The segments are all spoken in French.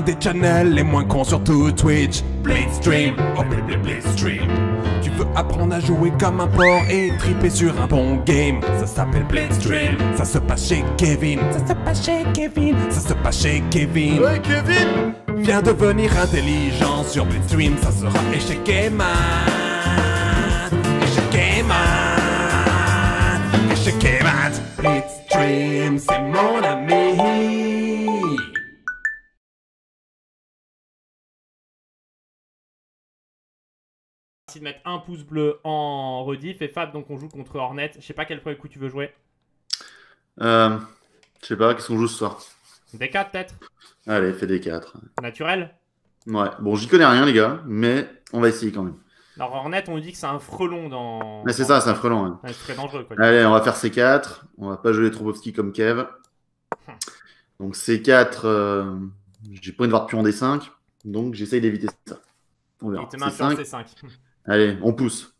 des channels les moins cons sur tout Twitch. Blitzstream, oh stream Tu veux apprendre à jouer comme un porc et triper sur un bon game. Ça s'appelle Blitzstream. Ça se passe chez Kevin. Ça se passe chez Kevin. Ça se passe chez Kevin. Ouais, Kevin! Viens devenir intelligent sur Stream Ça sera échec mat Échec Échec Blitzstream, c'est mon ami. de mettre un pouce bleu en rediff. Et Fab, donc on joue contre Hornet. Je sais pas quel premier coup tu veux jouer. Euh, je sais pas, qu'est-ce qu'on joue ce soir D4 peut-être Allez, fais D4. Naturel Ouais, bon, j'y connais rien, les gars, mais on va essayer quand même. Alors, Hornet, on dit que c'est un frelon dans. Mais c'est ça, c'est un frelon. c'est très dangereux. Quoi. Allez, on va faire C4. On va pas jouer Tropovski comme Kev. Hmm. Donc, C4, j'ai euh, j'ai pas une de plus en D5. Donc, j'essaye d'éviter ça. On verra. Il te c C5. Allez, on pousse.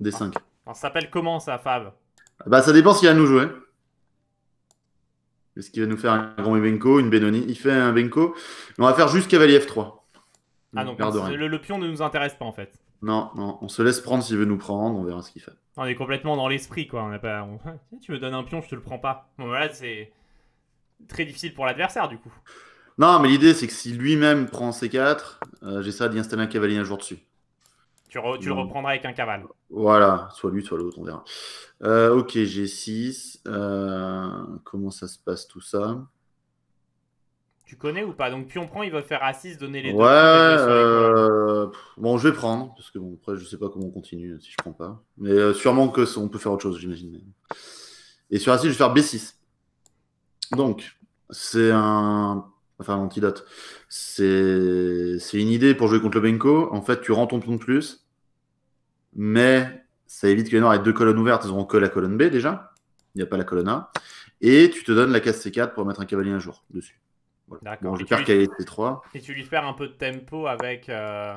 d 5. On s'appelle comment ça, Fab Bah, ça dépend s'il va nous jouer. Est-ce qu'il va nous faire un grand Benko, une Benoni Il fait un Benko. On va faire juste Cavalier F3. Ah donc, le, pion ne nous intéresse pas en fait. Non, on se laisse prendre s'il veut nous prendre, on verra ce qu'il fait. On est complètement dans l'esprit quoi. tu me donnes un pion, je te le prends pas. Bon, c'est très difficile pour l'adversaire du coup. Non, mais l'idée c'est que si lui-même prend C4, j'ai ça d'y installer un cavalier un jour dessus. Tu, le reprendras avec un caval. Voilà, soit lui, soit l'autre, on verra. Euh, ok, G6. Euh, comment ça se passe tout ça Tu connais ou pas Donc, puis on prend, il va faire A6, donner les deux. Ouais, euh, bon, je vais prendre, parce que bon, après, je sais pas comment on continue si je prends pas. Mais sûrement que on peut faire autre chose, j'imagine. Et sur A6, je vais faire B6. Donc, c'est un enfin l'antidote. C'est, une idée pour jouer contre le Benko. En fait, tu rends ton pion de plus, mais ça évite que les Noirs aient deux colonnes ouvertes. Ils auront que la colonne B déjà. Il n'y a pas la colonne A. Et tu te donnes la case C4 pour mettre un cavalier un jour dessus. Voilà. D'accord. Bon, 3 Et tu lui perds un peu de tempo avec. Euh,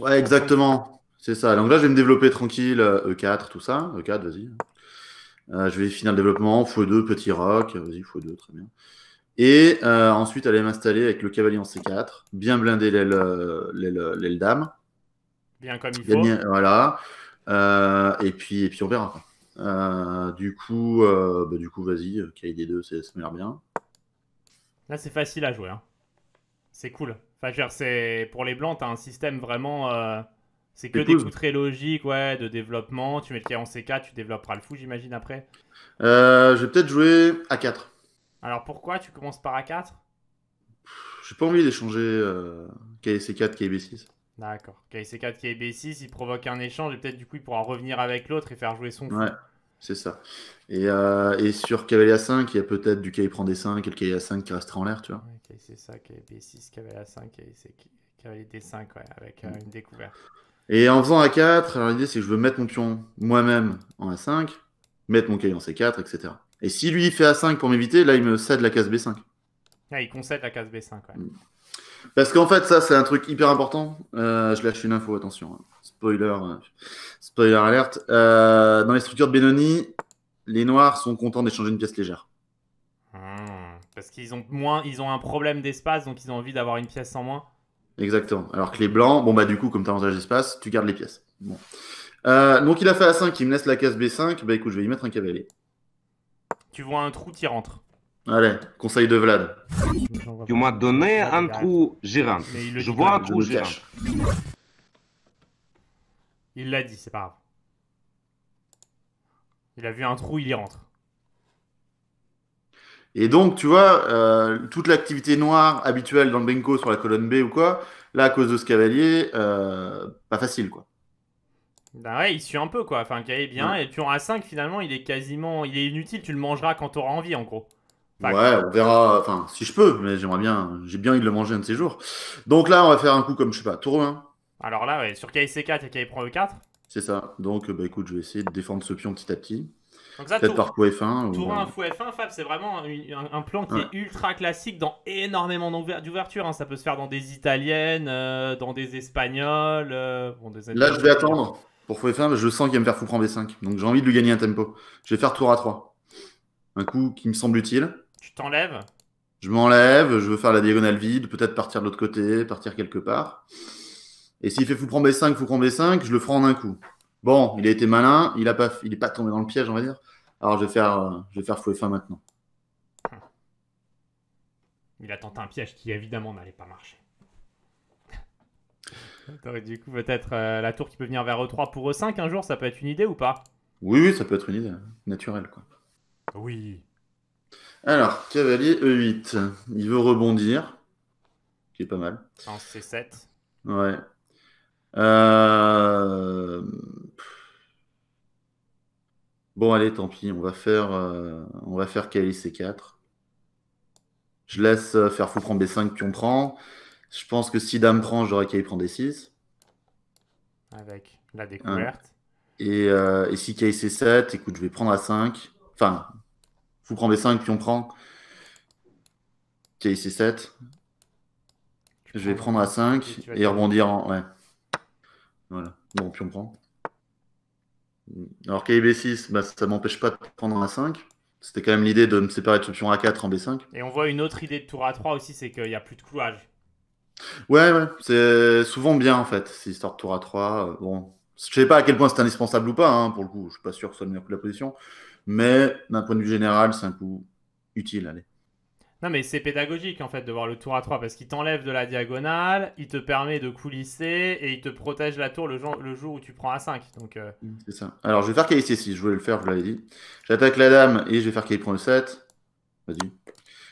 ouais, exactement. C'est ça. Donc là, je vais me développer tranquille. E4, euh, e tout ça. E4, vas-y. Euh, je vais finir le développement. x2, petit roc. Vas-y, x2, très bien. Et euh, ensuite, elle est m'installer avec le cavalier en C4, bien blindé l'aile euh, euh, dame. Bien comme il faut. voilà. et, puis, et puis, on verra. du coup, bah, du coup vas-y, kd 2 ça se l'air bien. Là, c'est facile à jouer. Hein. C'est cool. Enfin, pour les blancs, as un système vraiment. C'est que des coups très logiques, ouais, de développement. Tu mets le cavalier en C4, tu développeras le fou, j'imagine, après. je vais peut-être jouer A4. Alors pourquoi tu commences par A4 J'ai pas envie d'échanger euh, kc c 4 KB6. D'accord. kc 4 KB6, il provoque un échange et peut-être du coup il pourra revenir avec l'autre et faire jouer son. Ouais, c'est ça. Et, euh, sur Cavalier 5, il y a peut-être du K prend d 5 et le a 5 qui restera en l'air, tu vois. Ouais, 5 KB6, Cavalier 5, Cavalier D5, ouais, avec euh, une découverte. Et en faisant A4, l'idée c'est que je veux mettre mon pion moi-même en A5, mettre mon K en C4, etc. Et si lui fait A5 pour m'éviter, là il me cède la case B5. Ah, il concède la case B5. Mm. Parce qu'en fait, ça c'est un truc hyper important. Euh, je lâche une info, attention. Hein. Spoiler, euh, spoiler alerte. Euh, dans les structures de Benoni, les noirs sont contents d'échanger une pièce légère. Ah, parce qu'ils ont moins, ils ont un problème d'espace, donc ils ont envie d'avoir une pièce en moins. Exactement. Alors que les blancs, bon bah du coup, comme tu as avantage d'espace, tu gardes les pièces. donc il a fait A5, il me laisse la case B5. Bah écoute, je vais y mettre un cavalier. Tu vois un trou, qui rentre. Allez, conseil de Vlad. Tu m'as donné un trou gérant. Je vois un trou Il l'a dit, c'est pas grave. Il a vu un trou, il y rentre. Et donc, tu vois, euh, toute l'activité noire habituelle dans le Benko sur la colonne B ou quoi, là, à cause de ce cavalier, euh, pas facile, quoi. Bah ouais, il suit un peu quoi, enfin qui est bien, mm. et puis a 5 finalement il est quasiment, il est inutile, tu le mangeras quand t'auras envie en gros. ouais, on verra, enfin si je peux, mais j'aimerais bien, j'ai bien envie de le manger un de ces jours. Donc là on va faire un coup comme je sais pas, tour 1. Alors là ouais, sur KC4 et KI prend e 4. C'est ça, donc bah écoute je vais essayer de défendre ce pion petit à petit. Peut-être par coup F1. Tour 1, fou F1, Fab, c'est vraiment un, plan qui est ultra classique dans énormément d'ouvertures hein. Ça peut se faire dans des italiennes, euh, dans des espagnols. Euh, des... Là, je vais attendre pour ff fin, je sens qu'il va me faire fou prendre B5. Donc j'ai envie de lui gagner un tempo. Je vais faire tour à 3. Un coup qui me semble utile. Tu t'enlèves Je m'enlève, je veux faire la diagonale vide, peut-être partir de l'autre côté, partir quelque part. Et s'il fait fou prendre B5, fou prendre B5, je le ferai en un coup. Bon, il a été malin, il n'est pas, il pas tombé dans le piège, on va dire. Alors je vais faire, euh, je vais faire fou et maintenant. Il a tenté un piège qui évidemment n'allait pas marcher du coup, peut-être euh, la tour qui peut venir vers E3 pour E5 un jour, ça peut être une idée ou pas oui, oui, ça peut être une idée naturelle. Quoi. Oui. Alors, cavalier E8. Il veut rebondir, qui est pas mal. En C7. Ouais. Euh, bon, allez, tant pis, on va faire, euh, on va faire cavalier C4. Je laisse faire fou B5, on prend. Je pense que si dame prend, j'aurais qu'à y prendre 6. Avec la hein. découverte. Et, euh, si kc 7, écoute, je vais prendre a 5. Enfin, vous prenez b 5, puis on prend. k c 7. je vais prendre a 5 et, rebondir en. Ouais. Voilà. Bon, puis on prend. Alors kb 6, bah, ça m'empêche pas de prendre a 5. C'était quand même l'idée de me séparer de ce pion A4 en B5. Et on voit une autre idée de tour A3 aussi, c'est qu'il n'y a plus de clouage. Ouais, ouais. c'est souvent bien en fait, Si histoire de tour à 3. Euh, bon, je sais pas à quel point c'est indispensable ou pas, hein, pour le coup, je suis pas sûr que ce soit le meilleur coup la position, mais d'un point de vue général, c'est un coup utile, allez. Non, mais c'est pédagogique en fait de voir le tour à 3 parce qu'il t'enlève de la diagonale, il te permet de coulisser et il te protège la tour le jour, le jour où tu prends à 5. Donc, euh. mm, C'est ça. Alors je vais faire Kay C6, je voulais le faire, je vous l'avais dit. J'attaque la dame et je vais faire qu'il prend le 7. Vas-y,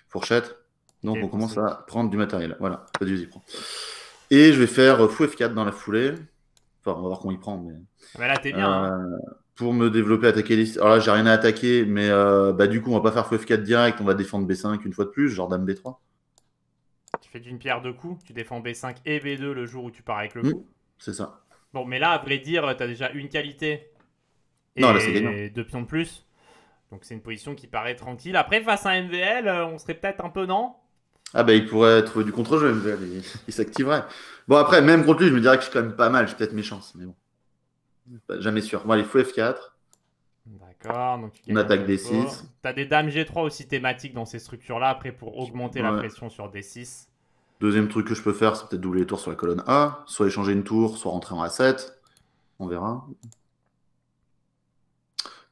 fourchette. Donc, on commence à prendre du matériel. Voilà, pas du prend. Et je vais faire euh, fou F4 dans la foulée. Enfin, on va voir comment il prend. Mais... Ah bah là, t'es bien. Hein. Euh, pour me développer, attaquer les. Alors là, j'ai rien à attaquer, mais euh, bah, du coup, on va pas faire fou F4 direct. On va défendre B5 une fois de plus, genre dame B3. Tu fais d'une pierre deux coups. Tu défends B5 et B2 le jour où tu pars avec le mmh, coup. c'est ça. Bon, mais là, à vrai dire, t'as déjà une qualité. non, là, c'est deux pions de plus. Donc c'est une position qui paraît tranquille. Après, face à un MVL, on serait peut-être un peu non ah ben il pourrait trouver du contre-jeu, il, il s'activerait. Bon après, même contre lui, je me dirais que je suis quand même pas mal, j'ai peut-être mes chances, mais bon. Bah, jamais sûr. Moi, bon, il fou F4. D'accord. Donc on attaque D6. T'as des dames G3 aussi thématiques dans ces structures-là, après pour augmenter la pression sur D6. Deuxième truc que je peux faire, c'est peut-être doubler les tours sur la colonne A, soit échanger une tour, soit rentrer en A7. On verra.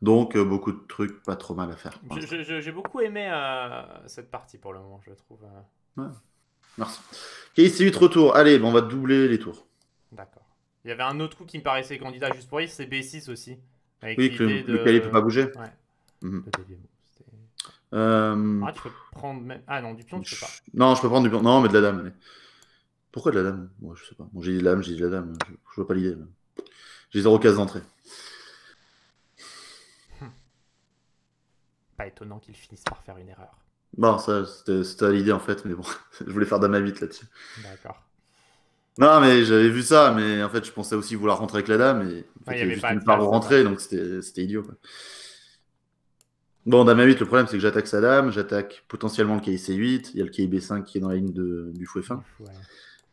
Donc, euh, beaucoup de trucs pas trop mal à faire. J'ai beaucoup aimé euh, cette partie pour le moment, je trouve. Euh. Ouais. Merci. Ok, c'est 8 retours. Allez, bon, on va doubler les tours. D'accord. Il y avait un autre coup qui me paraissait candidat juste pour y, c'est B6 aussi. Avec oui, que de... lequel peut pas bouger. Ouais. Mhm. Ah, tu peux prendre même... Ah non, du pion, tu peux pas. Non, je peux prendre du pion. Non, mais de la dame. Pourquoi de la dame Moi, je sais pas. Bon, j'ai dit de la dame, j'ai dit de la dame. Je, vois pas l'idée. J'ai 0 case d'entrée. étonnant qu'ils finissent par faire une erreur. Bon, ça, c'était l'idée en fait, mais bon, je voulais faire d'ama 8 là-dessus. D'accord. Non, mais j'avais vu ça, mais en fait, je pensais aussi vouloir rentrer avec la dame, et en fait, il avait juste pas une part rentrer, donc c'était idiot. Bon, dame à 8, le problème, c'est que j'attaque sa dame, j'attaque potentiellement le KIC 8, il y a le KIB 5 qui est dans la ligne du fouet fin.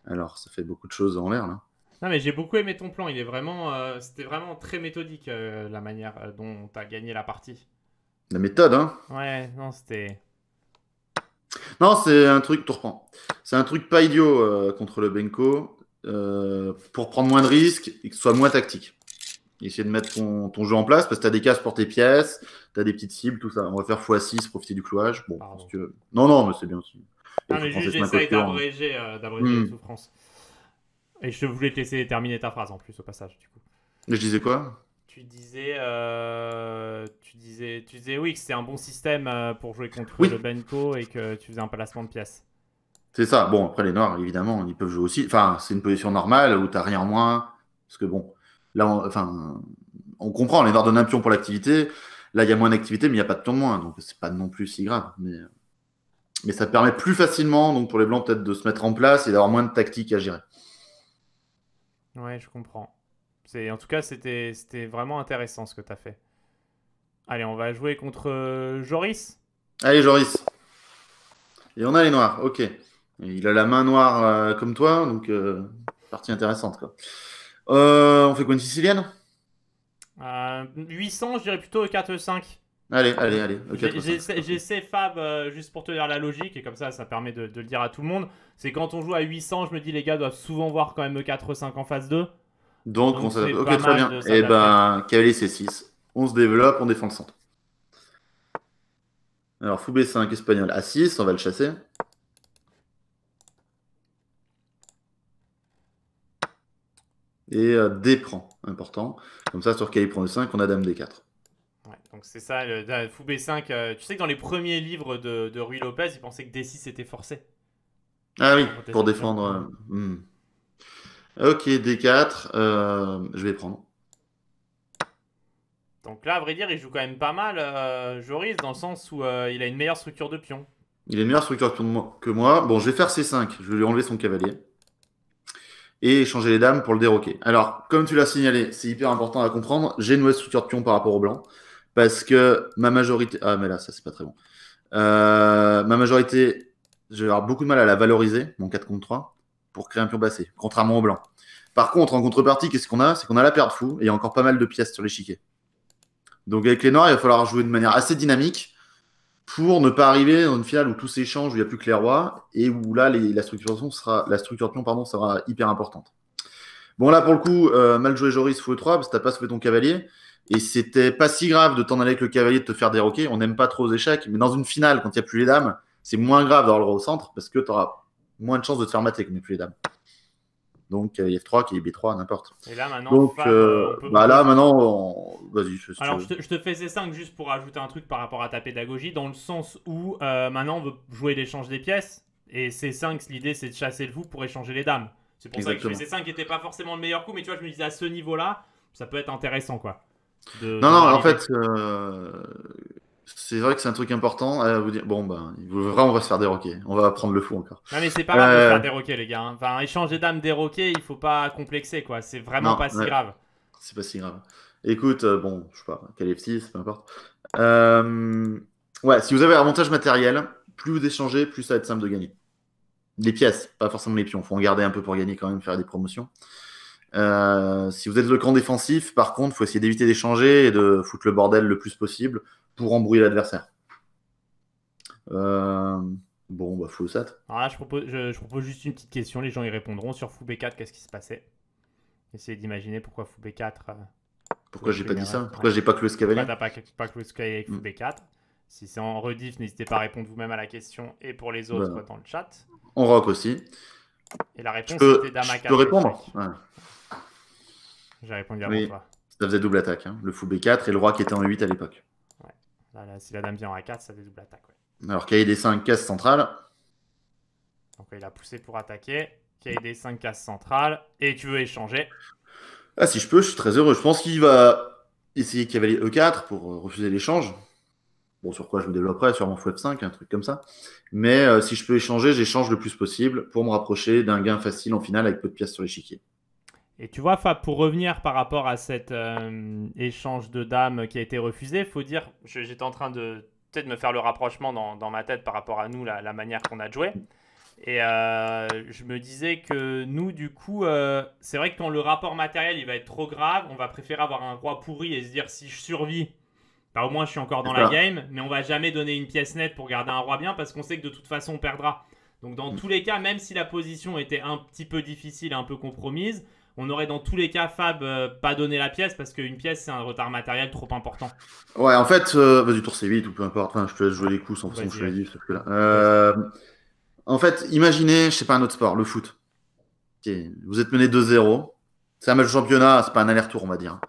Alors, ça fait beaucoup de choses en l'air, là. Non, mais j'ai beaucoup aimé ton plan, il est vraiment, euh, c'était vraiment très méthodique, euh, la manière euh, dont tu as gagné la partie. La méthode, hein Ouais, non, c'était. Non, c'est un truc, tu reprends. C'est un truc pas idiot euh, contre le Benko euh, pour prendre moins de risques et que ce soit moins tactique. Essayer de mettre ton, jeu en place parce que t'as des cases pour tes pièces, t'as des petites cibles, tout ça. On va faire x6, profiter du clouage. Bon, Non, non, mais c'est bien aussi. Non, mais juste, j'essaye d'abréger euh, hmm. les souffrances. Et je voulais te laisser terminer ta phrase en plus au passage, du coup. Mais je disais quoi tu disais, euh, tu disais, tu disais oui que c'était un bon système euh, pour jouer contre le Benko et que tu faisais un placement de pièces. C'est ça. Bon, après les Noirs, évidemment, ils peuvent jouer aussi. Enfin, c'est une position normale où tu n'as rien en moins. Parce que bon, là, on, enfin, on comprend. Les Noirs donnent un pion pour l'activité. Là, il y a moins d'activité, mais il n'y a pas de tour de moins. Donc, c'est pas non plus si grave. Mais, euh, mais ça permet plus facilement, donc pour les Blancs, peut-être de se mettre en place et d'avoir moins de tactique à gérer. Ouais, je comprends. En tout cas, c'était vraiment intéressant ce que tu as fait. Allez, on va jouer contre euh, Joris. Allez, Joris. Et on a les noirs, ok. Il a la main noire euh, comme toi, donc euh, partie intéressante. on fait quoi une sicilienne 800, je dirais plutôt 4-5. Allez, allez, allez. J'essaie Fab juste pour te dire la logique et comme ça, ça permet de, de le dire à tout le monde. C'est quand on joue à 800, je me dis les gars doivent souvent voir quand même 4-5 en phase 2. Donc, on s'adapte. Ok, très bien. Et eh ben, cavalier C6. On se développe, on défend le centre. Alors, fou B5, espagnol A6, on va le chasser. Et euh, D prend, important. Comme ça, sur Cali prend le 5 on a dame D4. donc c'est ça, le, euh, fou B5. Euh, tu sais que dans les premiers livres de, de Rui Lopez, il pensait que D6 était forcé. Ah oui, pour défendre. Ok, D4, euh, je vais prendre. Donc là, à vrai dire, il joue quand même pas mal, euh, Joris, dans le sens où euh, il a une meilleure structure de pion. Il a une meilleure structure que moi. Bon, je vais faire C5. Je vais lui enlever son cavalier. Et changer les dames pour le déroquer. Alors, comme tu l'as signalé, c'est hyper important à comprendre. J'ai une mauvaise structure de pion par rapport au blanc. Parce que ma majorité. Ah, mais là, ça, c'est pas très bon. ma majorité, je vais avoir beaucoup de mal à la valoriser, mon 4 contre 3 pour créer un pion passé, contrairement au blanc. Par contre, en contrepartie, qu'est-ce qu'on a C'est qu'on a la paire de fous et il y a encore pas mal de pièces sur l'échiquier. Donc avec les noirs, il va falloir jouer de manière assez dynamique pour ne pas arriver dans une finale où tout s'échange, où il n'y a plus que les rois, et où là, la, sera, la structure de pion pardon, sera hyper importante. Bon, là, pour le coup, euh, mal joué Joris, fou 3 parce que t'as pas sauvé ton cavalier. Et c'était pas si grave de t'en aller avec le cavalier, de te faire déroquer. On n'aime pas trop aux échecs, mais dans une finale, quand il n'y a plus les dames, c'est moins grave d'avoir le roi au centre, parce que tu moins de chances de te faire mater plus les dames. Donc euh, il y a F3 qui est B3, n'importe. Et là maintenant, Donc, euh, bah là maintenant, vas-y. Alors je te, je fais C5 juste pour ajouter un truc par rapport à ta pédagogie, dans le sens où euh, maintenant on veut jouer l'échange des pièces, et C5, l'idée c'est de chasser le vous pour échanger les dames. C'est pour ça que je C5 qui n'était pas forcément le meilleur coup, mais tu vois, je me disais à ce niveau-là, ça peut être intéressant quoi. non, non, en fait, c'est vrai que c'est un truc important à vous dire. Bon, ben, vraiment on va se faire déroquer. On va prendre le fou encore. Non, mais c'est pas grave de se faire euh, déroquer, les gars. Hein. Enfin, échanger d'âme déroqué, il faut pas complexer, quoi. C'est vraiment pas si grave. C'est pas si grave. Écoute, euh, bon, je sais pas, Calipsis, peu importe. Euh... ouais, si vous avez un avantage matériel, plus vous échangez, plus ça va être simple de gagner. Les pièces, pas forcément les pions. Faut en garder un peu pour gagner quand même, faire des promotions. Euh, si vous êtes le camp défensif, par contre, faut essayer d'éviter d'échanger et de foutre le bordel le plus possible pour embrouiller l'adversaire. Euh, bon, bah, full sat. Ah, je, propose, je, propose juste une petite question, les gens y répondront. Sur Fou B4, qu'est-ce qui se passait Essayez d'imaginer pourquoi Fou B4. Euh, pourquoi pourquoi j'ai pas dit ça Pourquoi je j'ai pas cloué le Cavalier pas, Cavalier avec Fou hmm. B4 Si c'est en rediff, n'hésitez pas à répondre vous-même à la question et pour les autres dans le chat. On rock aussi. Et la réponse c'était était Dama Je peux répondre J'ai répondu à toi. Ça faisait double attaque, hein. le Fou B4 et le Roi qui était en 8 à l'époque si la dame vient en A4, ça double attaque. Ouais. Alors, kd 5 casse centrale. Donc, il a poussé pour attaquer. kd 5 casse centrale. Et tu veux échanger. Ah, si je peux, je suis très heureux. Je pense qu'il va essayer de cavalier E4 pour euh, refuser l'échange. Bon, sur quoi je me développerai, Sur sûrement f 5 un truc comme ça. Mais euh, si je peux échanger, j'échange le plus possible pour me rapprocher d'un gain facile en finale avec peu de pièces sur l'échiquier. Et tu vois, Fab, pour revenir par rapport à cet euh, échange de dames qui a été refusé, faut dire, j'étais en train de peut-être me faire le rapprochement dans, dans, ma tête par rapport à nous, la, manière qu'on a joué Et euh, je me disais que nous, du coup, euh, c'est vrai que quand le rapport matériel il va être trop grave, on va préférer avoir un roi pourri et se dire si je survis, bah, au moins je suis encore dans la game, mais on va jamais donner une pièce nette pour garder un roi bien parce qu'on sait que de toute façon on perdra. Donc dans mm. tous les cas, même si la position était un petit peu difficile, un peu compromise, on aurait dans tous les cas Fab euh, pas donné la pièce parce qu'une pièce c'est un retard matériel trop important. Ouais, en fait, vas-y, euh, bah, tour c'est vite ou peu importe. Enfin, je te laisse jouer les coups sans façon je dit. Euh, en fait, imaginez, je sais pas, un autre sport, le foot. Vous êtes mené 2-0. C'est un match de championnat, c'est pas un aller-retour, on va dire.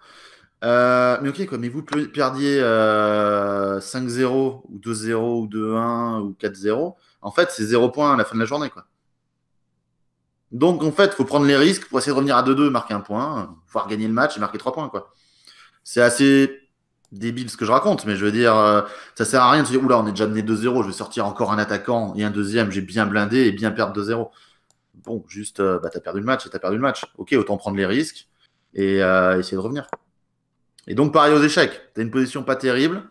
mais ok, quoi, mais vous perdiez 5-0 ou 2-0 ou 2-1 ou 4-0. En fait, c'est 0 points à la fin de la journée, quoi. Donc, en fait, il faut prendre les risques pour essayer de revenir à 2-2, marquer un point, pouvoir gagner le match et marquer 3 points. C'est assez débile ce que je raconte, mais je veux dire, euh, ça sert à rien de se dire, oula, on est déjà mené 2-0, je vais sortir encore un attaquant et un deuxième, j'ai bien blindé et bien perdre 2-0. Bon, juste, euh, bah, t'as perdu le match et t'as perdu le match. Ok, autant prendre les risques et euh, essayer de revenir. Et donc, pareil aux échecs, t'as une position pas terrible.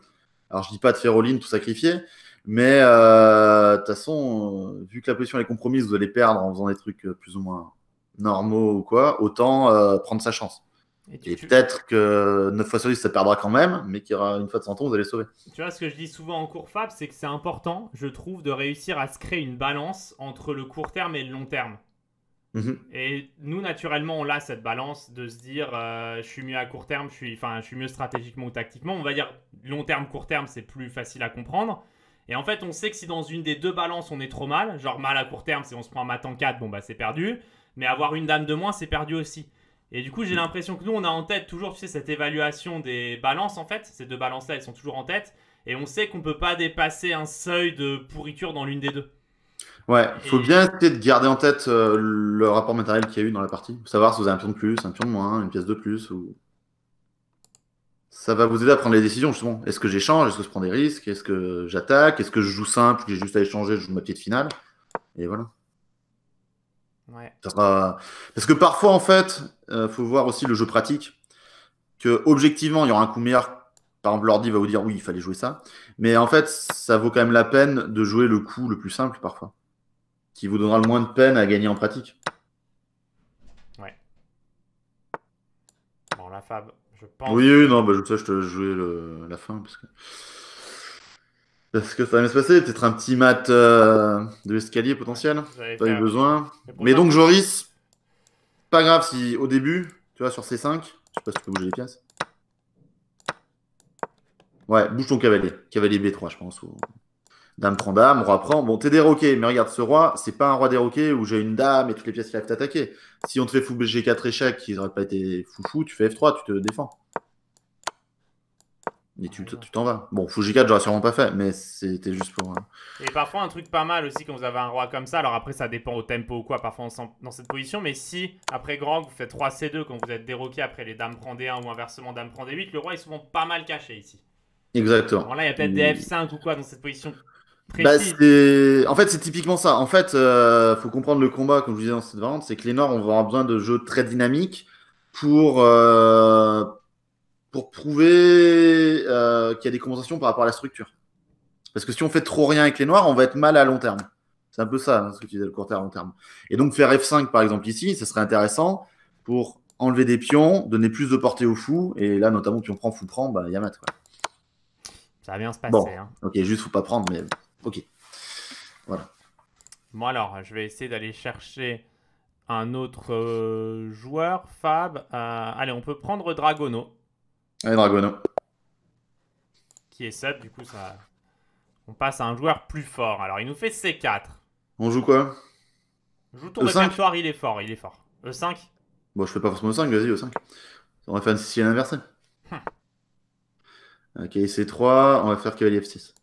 Alors, je dis pas de faire all-in, tout sacrifier, mais euh, de toute façon, euh, vu que la position est compromise, vous allez perdre en faisant des trucs euh, plus ou moins normaux ou quoi, autant prendre sa chance. Et, peut-être que 9 fois sur 10, ça perdra quand même, mais qu'il y aura une fois de 100 ans, vous allez sauver. Tu vois, ce que je dis souvent en cours Fab, c'est que c'est important, je trouve, de réussir à se créer une balance entre le court terme et le long terme. Mhm. Et nous, naturellement, on a cette balance de se dire je suis mieux à court terme, je suis, je suis mieux stratégiquement ou tactiquement. On va dire long terme, court terme, c'est plus facile à comprendre. Et en fait, on sait que si dans une des deux balances, on est trop mal, genre mal à court terme, si on se prend un mat en 4, bon bah c'est perdu. Mais avoir une dame de moins, c'est perdu aussi. Et du coup, j'ai l'impression que nous, on a en tête toujours, tu cette évaluation des balances en fait. Ces deux balances-là, elles sont toujours en tête. Et on sait qu'on peut pas dépasser un seuil de pourriture dans l'une des deux. Ouais, il faut bien essayer de garder en tête euh, le rapport matériel qu'il y a eu dans la partie. savoir si vous avez un pion de plus, un pion de moins, une pièce de plus. Ou ça va vous aider à prendre les décisions, justement. Est-ce que j'échange Est-ce que je prends des risques Est-ce que j'attaque Est-ce que je joue simple J'ai juste à échanger, je joue ma de finale. Et voilà. Ouais. Parce que parfois, en fait, il euh, faut voir aussi le jeu pratique. Que objectivement, il y aura un coup meilleur. Par exemple, l'ordi va vous dire oui, il fallait jouer ça. Mais en fait, ça vaut quand même la peine de jouer le coup le plus simple parfois. Qui vous donnera le moins de peine à gagner en pratique. Ouais. Bon, la Fab, oui, oui, non, bah, je, ça, je te jouais la fin parce que. que ça va se passer, peut-être un petit mat euh, de l'escalier potentiel. T'as eu besoin. Mais donc, Joris, pas grave si au début, tu vois, sur C5, je sais pas si tu peux bouger les pièces. Ouais, bouge ton cavalier. Cavalier B3, je pense. Dame, prend dame, roi prend. Bon, t'es déroqué, mais regarde, ce roi, c'est pas un roi déroqué où j'ai une dame et toutes les pièces qui peuvent t'attaquer. Si on te fait fou G4 échec, qui n'aurait pas été fou fou, tu fais F3, tu te défends. Et tu t'en vas. Bon, fou G4, j'aurais sûrement pas fait, mais c'était juste pour. Euh. Et parfois, un truc pas mal aussi quand vous avez un roi comme ça, alors après, ça dépend au tempo ou quoi, parfois on dans cette position, mais si après grand, vous faites 3C2 quand vous êtes déroqué après les dames prend D1 ou inversement dame prend D8, le roi est souvent pas mal caché ici. Exactement. Alors là, il y a peut-être des F5 ou quoi dans cette position bah, en fait, c'est typiquement ça. En fait, il euh, faut comprendre le combat, comme je vous disais dans cette variante, c'est que les noirs ont avoir besoin de jeux très dynamiques pour, euh, pour prouver euh, qu'il y a des compensations par rapport à la structure. Parce que si on fait trop rien avec les Noirs, on va être mal à long terme. C'est un peu ça, hein, ce que tu disais, le court terme, long terme. Et donc, faire F5, par exemple, ici, ce serait intéressant pour enlever des pions, donner plus de portée au fou. Et là, notamment, on prend, fou prend, bah, Yamat. Quoi. Ça va bien se passer. Bon. Hein. Ok, juste, faut pas prendre, mais. Ok. Voilà. Bon, alors, je vais essayer d'aller chercher un autre euh, joueur. Fab. Euh, allez, on peut prendre Dragono. Allez, Dragono. Qui est sub, du coup, ça. On passe à un joueur plus fort. Alors, il nous fait C4. On joue quoi Joue ton répertoire, il est fort, il est fort. E5 Bon, je fais pas forcément E5, vas-y, E5. On va faire un et un Hum. Ok, C3, on va faire cavalier F6.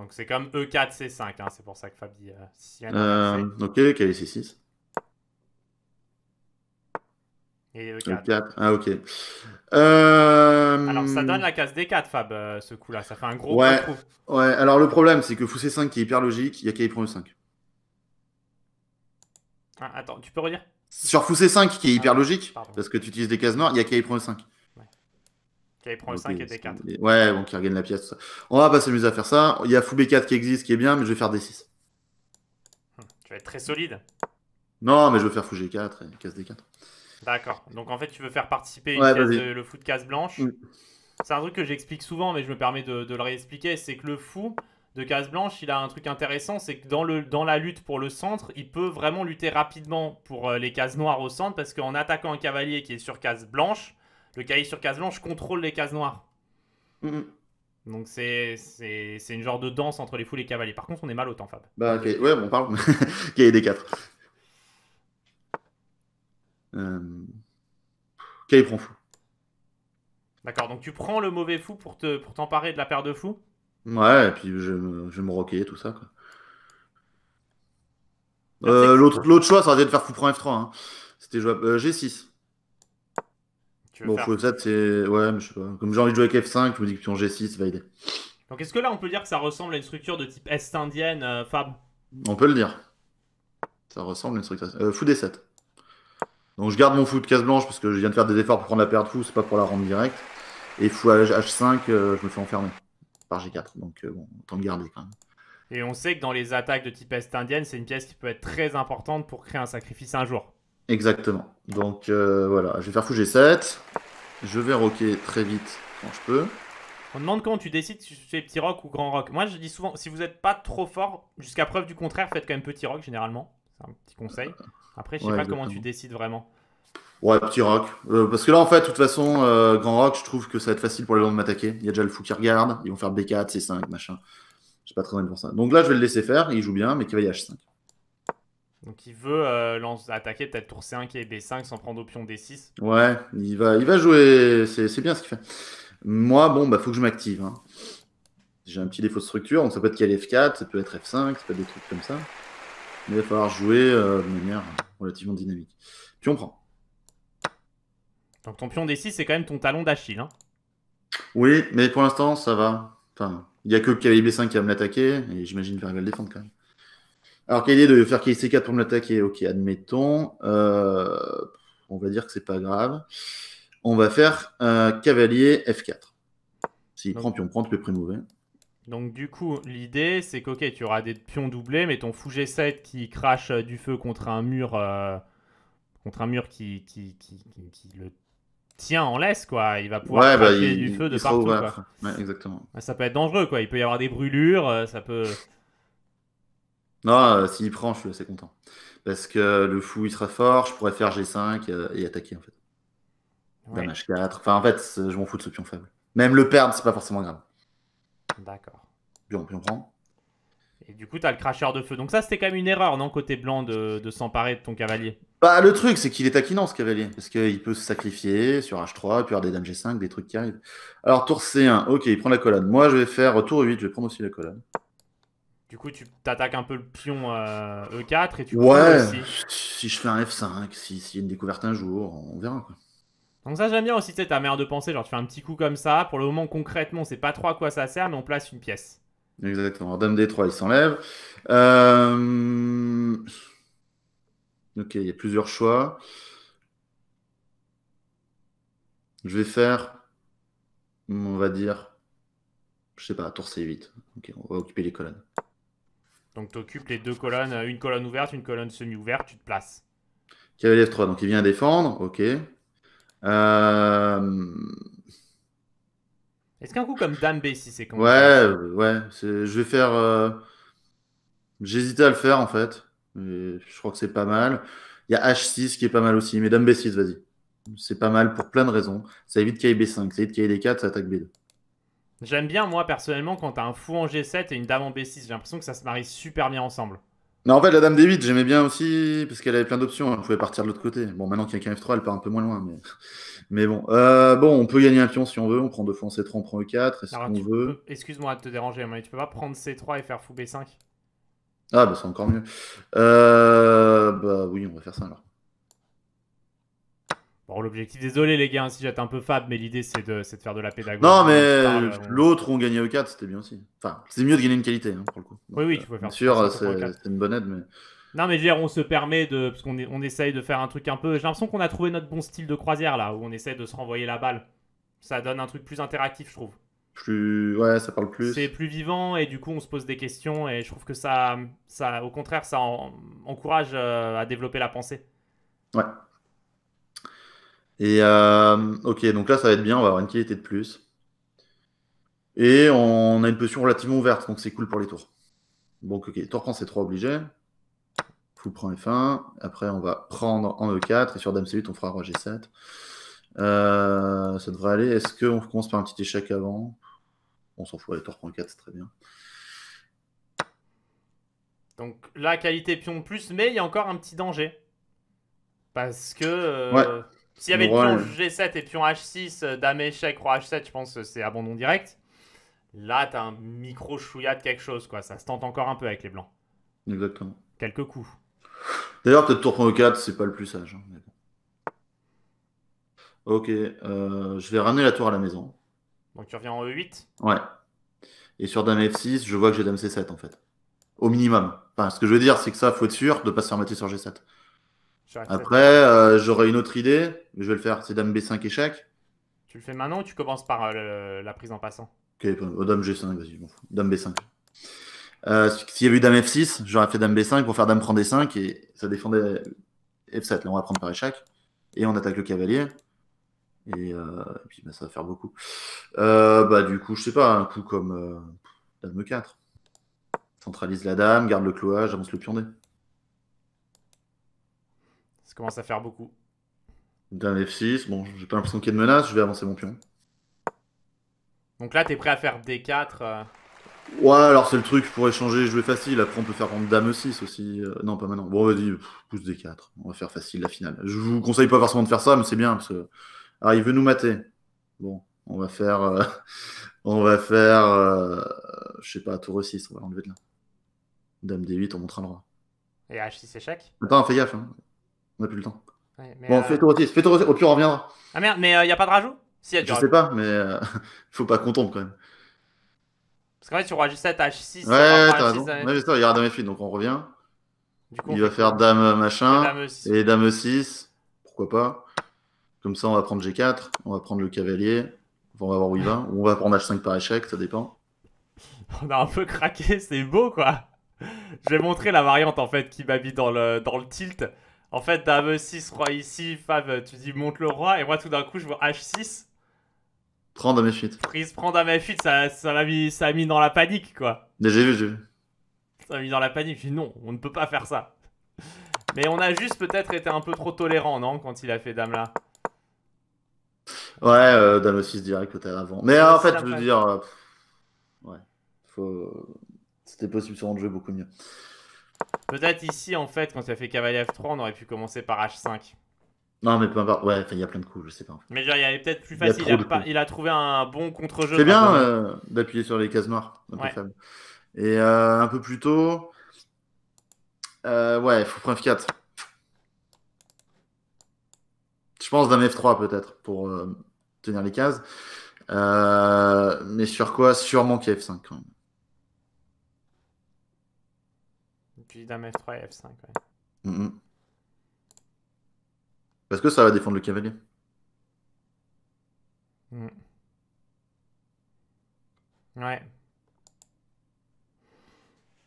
Donc c'est comme E4, C5, hein. c'est pour ça que Fabi. Euh, euh ok, quel est C6 Et E4. E ah, ok. Euh, alors, ça donne la case D4, Fab, euh, ce coup-là. Ça fait un gros ouais. Ouais, alors le problème, c'est que fou C5 qui est hyper logique, il y a qui E5. Ah, attends, tu peux redire Sur fou C5 qui est hyper ah, logique, parce que tu utilises des cases noires, il y a qui prend E5. Qui prend le 5 et d 4. Ouais, bon, qui regagne la pièce. Tout ça. On va pas s'amuser à faire ça. Il y a fou B4 qui existe, qui est bien, mais je vais faire D6. Hum, tu vas être très solide. Non, mais je veux faire fou G4 et casse D4. D'accord. Donc en fait, tu veux faire participer le fou de case blanche. C'est un truc que j'explique souvent, mais je me permets de, de le réexpliquer. C'est que le fou de case blanche, il a un truc intéressant, c'est que dans, le, dans la lutte pour le centre, il peut vraiment lutter rapidement pour euh, les cases noires au centre, parce qu'en attaquant un cavalier qui est sur case blanche, le cahier sur case blanche contrôle les cases noires. Donc c'est une genre de danse entre les fous et les cavaliers. Par contre, on est mal autant, temps, Fab. Bah, ok, ouais, on parle. cahier des 4. Euh... Cahier prend fou. D'accord, donc tu prends le mauvais fou pour te pour t'emparer de la paire de fous Ouais, et puis je, je me roquer, tout ça. Euh, L'autre choix, ça aurait été de faire fou prend F3. Hein. C'était jouable. Euh, G6 bon, c'est. Ouais, je sais pas. Comme j'ai envie de jouer avec F5, je me dis que pion G6, va aider. Donc est-ce que là, on peut dire que ça ressemble à une structure de type Est indienne, euh, Fab On peut le dire. Ça ressemble à une structure. Euh, fou D7. Donc je garde mon fou de case blanche parce que je viens de faire des efforts pour prendre la paire de fou, c'est pas pour la rendre directe. Et fou H5, euh, je me fais enfermer par G4. Donc bon, autant de garder quand même. Et on sait que dans les attaques de type Est indienne, c'est une pièce qui peut être très importante pour créer un sacrifice un jour. Exactement. Donc euh, voilà, je vais faire fou G7. Je vais rocker très vite quand je peux. On demande quand tu décides si tu fais petit rock ou grand rock. Moi, je dis souvent, si vous n'êtes pas trop fort, jusqu'à preuve du contraire, faites quand même petit rock généralement. C'est un petit conseil. Après, je sais pas comment tu décides vraiment. Ouais, petit rock. Euh, parce que là, en fait, de toute façon, euh, grand rock, je trouve que ça va être facile pour les gens de m'attaquer. Il y a déjà le fou qui regarde. Ils vont faire B4, C5, machin. Je sais pas trop bien pour ça. Donc là, je vais le laisser faire. Il joue bien, mais qui va y H5. Donc il veut euh, attaquer peut-être tour C1 qui est B5 sans prendre au pion D6. Ouais, il va, il va jouer. C'est bien ce qu'il fait. Moi, bon, bah faut que je m'active. Hein. J'ai un petit défaut de structure, donc ça peut être klf F4, ça peut être F5, ça peut être des trucs comme ça. Mais il va falloir jouer euh, de manière relativement dynamique. Puis on prend. Donc ton pion D6, c'est quand même ton talon d'Achille. Hein. Oui, mais pour l'instant, ça va. Enfin, il n'y a que le 5 qui va me l'attaquer, et j'imagine qu'il va le défendre quand même. Alors, quelle idée de faire KC4 pour me l'attaquer Ok, admettons. Euh, on va dire que c'est pas grave. On va faire un euh, cavalier F4. S'il prend pion, prend, tu peux prix mauvais. Donc, du coup, l'idée, c'est que tu auras des pions doublés, mais ton fou G7 qui crache euh, du feu contre un mur, contre un mur qui, le tient en laisse, quoi. Il va pouvoir bah, cracher du feu de partout. exactement. Ça peut être dangereux, quoi. Il peut y avoir des brûlures, ça peut. Non, euh, s'il prend, je suis assez content. Parce que le fou, il sera fort, je pourrais faire G5 euh, et attaquer, en fait. H4. Enfin, en fait, je m'en fous de ce pion faible. Même le perdre, c'est pas forcément grave. D'accord. Pion, pion prend. Et du coup, t'as le cracheur de feu. Donc ça, c'était quand même une erreur, non, côté blanc, de, s'emparer de ton cavalier. Bah, le truc, c'est qu'il est taquinant, ce cavalier. Parce qu'il peut se sacrifier sur H3, puis avoir des dames G5, des trucs qui arrivent. Alors, tour C1, ok, il prend la colonne. Moi, je vais faire tour 8, je vais prendre aussi la colonne. Du coup, tu t'attaques un peu le pion E4 euh, e et tu. vois si je fais un F5, s'il y a une découverte un jour, on verra quoi. Donc ça j'aime bien aussi, tu ta mère de penser, genre tu fais un petit coup comme ça, pour le moment concrètement, c'est pas trop à quoi ça sert, mais on place une pièce. Exactement, Dame D3, il s'enlève. Euh, ok, il y a plusieurs choix. Je vais faire, on va dire, je sais pas, tour C8. Ok, on va occuper les colonnes. Donc tu occupes les deux colonnes, une colonne ouverte, une colonne semi-ouverte, tu te places. Cavalier 3 donc il vient défendre, ok. Euh, Est-ce qu'un coup comme Dame B6 c'est quand Ouais, ouais, je vais faire. Euh, j'hésitais à le faire en fait. mais je crois que c'est pas mal. Il y a H6 qui est pas mal aussi, mais Dame B6, vas-y. C'est pas mal pour plein de raisons. Ça évite qu'il 5 ça évite qu'il 4 ça attaque B2. J'aime bien, moi, personnellement, quand t'as un fou en G7 et une dame en B6. J'ai l'impression que ça se marie super bien ensemble. Non, en fait, la dame D8, j'aimais bien aussi, parce qu'elle avait plein d'options. Hein. Elle pouvait partir de l'autre côté. Bon, maintenant qu'il y a qu'un F3, elle part un peu moins loin. Mais, bon. Euh, bon, on peut gagner un pion si on veut. On prend deux fois en C3, on prend E4. Est-ce qu'on veut. Excuse-moi de te déranger, mais tu peux pas prendre C3 et faire fou B5 Ah, bah, c'est encore mieux. Euh, bah oui, on va faire ça alors l'objectif, désolé les gars, hein, si j'étais un peu fab, mais l'idée c'est de, faire de la pédagogie. Non, mais euh, l'autre on... gagnait au 4, c'était bien aussi. Enfin, c'est mieux de gagner une qualité, hein, pour le coup. oui, oui, tu peux faire Bien sûr, c'est une bonne aide, mais. Non, mais dire, on se permet de. Parce qu'on on essaye de faire un truc un peu. J'ai l'impression qu'on a trouvé notre bon style de croisière là, où on essaie de se renvoyer la balle. Ça donne un truc plus interactif, je trouve. Plus. Ouais, ça parle plus. C'est plus vivant et du coup, on se pose des questions et je trouve que ça. ça au contraire, ça encourage euh, à développer la pensée. Ouais. Et euh, ok, donc là, ça va être bien, on va avoir une qualité de plus. Et on a une position relativement ouverte, donc c'est cool pour les tours. Donc ok, tour prend c'est 3 obligé. Fou prend F1. Après, on va prendre en E4. Et sur Dame C8, on fera Roi G7. Euh, ça devrait aller. Est-ce qu'on commence par un petit échec avant On s'en fout, les tour prend 4, c'est très bien. Donc là, qualité pion plus, mais il y a encore un petit danger. Parce que. Euh, s'il y avait pion G7 et pion H6, euh, dame échec, roi H7, je pense que c'est abandon direct. Là, t'as un micro chouïa de quelque chose, quoi. Ça se tente encore un peu avec les blancs. Exactement. Quelques coups. D'ailleurs, peut-être tour E4, c'est pas le plus sage. Hein, ok, euh, je vais ramener la tour à la maison. Donc tu reviens en E8 Ouais. Et sur dame F6, je vois que j'ai dame C7 en fait. Au minimum. ce que je veux dire, c'est que ça, faut être sûr de pas se faire sur G7. Après, euh, j'aurais une autre idée, mais je vais le faire. C'est Dame B5 échec. Tu le fais maintenant ou tu commences par euh, la prise en passant Ok, euh, Dame G5, vas-y, Dame B5. S'il y avait eu Dame F6, j'aurais fait Dame B5 pour faire Dame prendre D5 et ça défendait F7. Là, on va prendre par échec et on attaque le cavalier. Et, puis bah, ça va faire beaucoup. bah, du coup, je sais pas, un coup comme Dame E4. Centralise la dame, garde le clouage, avance le pion D. Ça commence à faire beaucoup. dame F6, bon, j'ai pas l'impression qu'il y ait de menace, je vais avancer mon pion. Donc là, t'es prêt à faire D4 euh, Ouais, alors c'est le truc, pour échanger Je vais facile. Après, on peut faire prendre Dame 6 aussi. Euh, non, pas maintenant. Bon, vas-y, pousse D4. On va faire facile la finale. Je vous conseille pas forcément de faire ça, mais c'est bien parce Ah, il veut nous mater. Bon, on va faire. Euh, on va faire. Je sais pas, tour 6, on va l'enlever de là. Dame D8, on montre un roi. Et H6 échec Attends, fais gaffe. Hein. On n'a plus le temps. Ouais, bon, fais ton rotis, Au pire, on reviendra. Ah merde, mais il euh, n'y a pas de rajout si, y a Je rajout. sais pas, mais il euh, faut pas qu'on tombe quand même. Parce qu'en fait, sur roi G7, H6. Ouais, t'as raison. Ouais, il y aura dame f donc on revient. Du coup, il va faire dame euh, machin et dame 6 Pourquoi pas Comme ça, on va prendre G4, on va prendre le cavalier, on va voir où il va. on va prendre H5 par échec, ça dépend. On a un peu craqué, c'est beau quoi. Je vais montrer la variante en fait qui m'habite dans le, dans le tilt. En fait, dame 6, roi ici, fave tu dis monte le roi, et moi tout d'un coup je vois h6. Prends dame f8. Prise, prends dame f8, ça, ça mis, ça a mis dans la panique quoi. J'ai vu, j'ai vu. Ça a mis dans la panique, je dis non, on ne peut pas faire ça. Mais on a juste peut-être été un peu trop tolérant, non, quand il a fait dame là. Ouais, euh, dame 6 direct peut-être avant. Mais euh, en fait, je veux dire, euh, ouais, c'était possible sur de jouer beaucoup mieux. Peut-être ici, en fait, quand ça fait cavalier F3, on aurait pu commencer par H5. Non, mais peu importe. Ouais, il y a plein de coups, je sais pas. Mais genre, il y avait peut-être plus facile. Il a, trouvé un bon contre-jeu. C'est bien euh, d'appuyer sur les cases noires. Et euh, un peu plus tôt. Ouais, euh, ouais, faut prendre F4. Je pense d'un F3 peut-être pour tenir les cases. mais sur quoi Sûrement f 5 quand même. puis dame F3 et F5. Ouais. Parce mm, mm. que ça va défendre le cavalier. Mm. Ouais.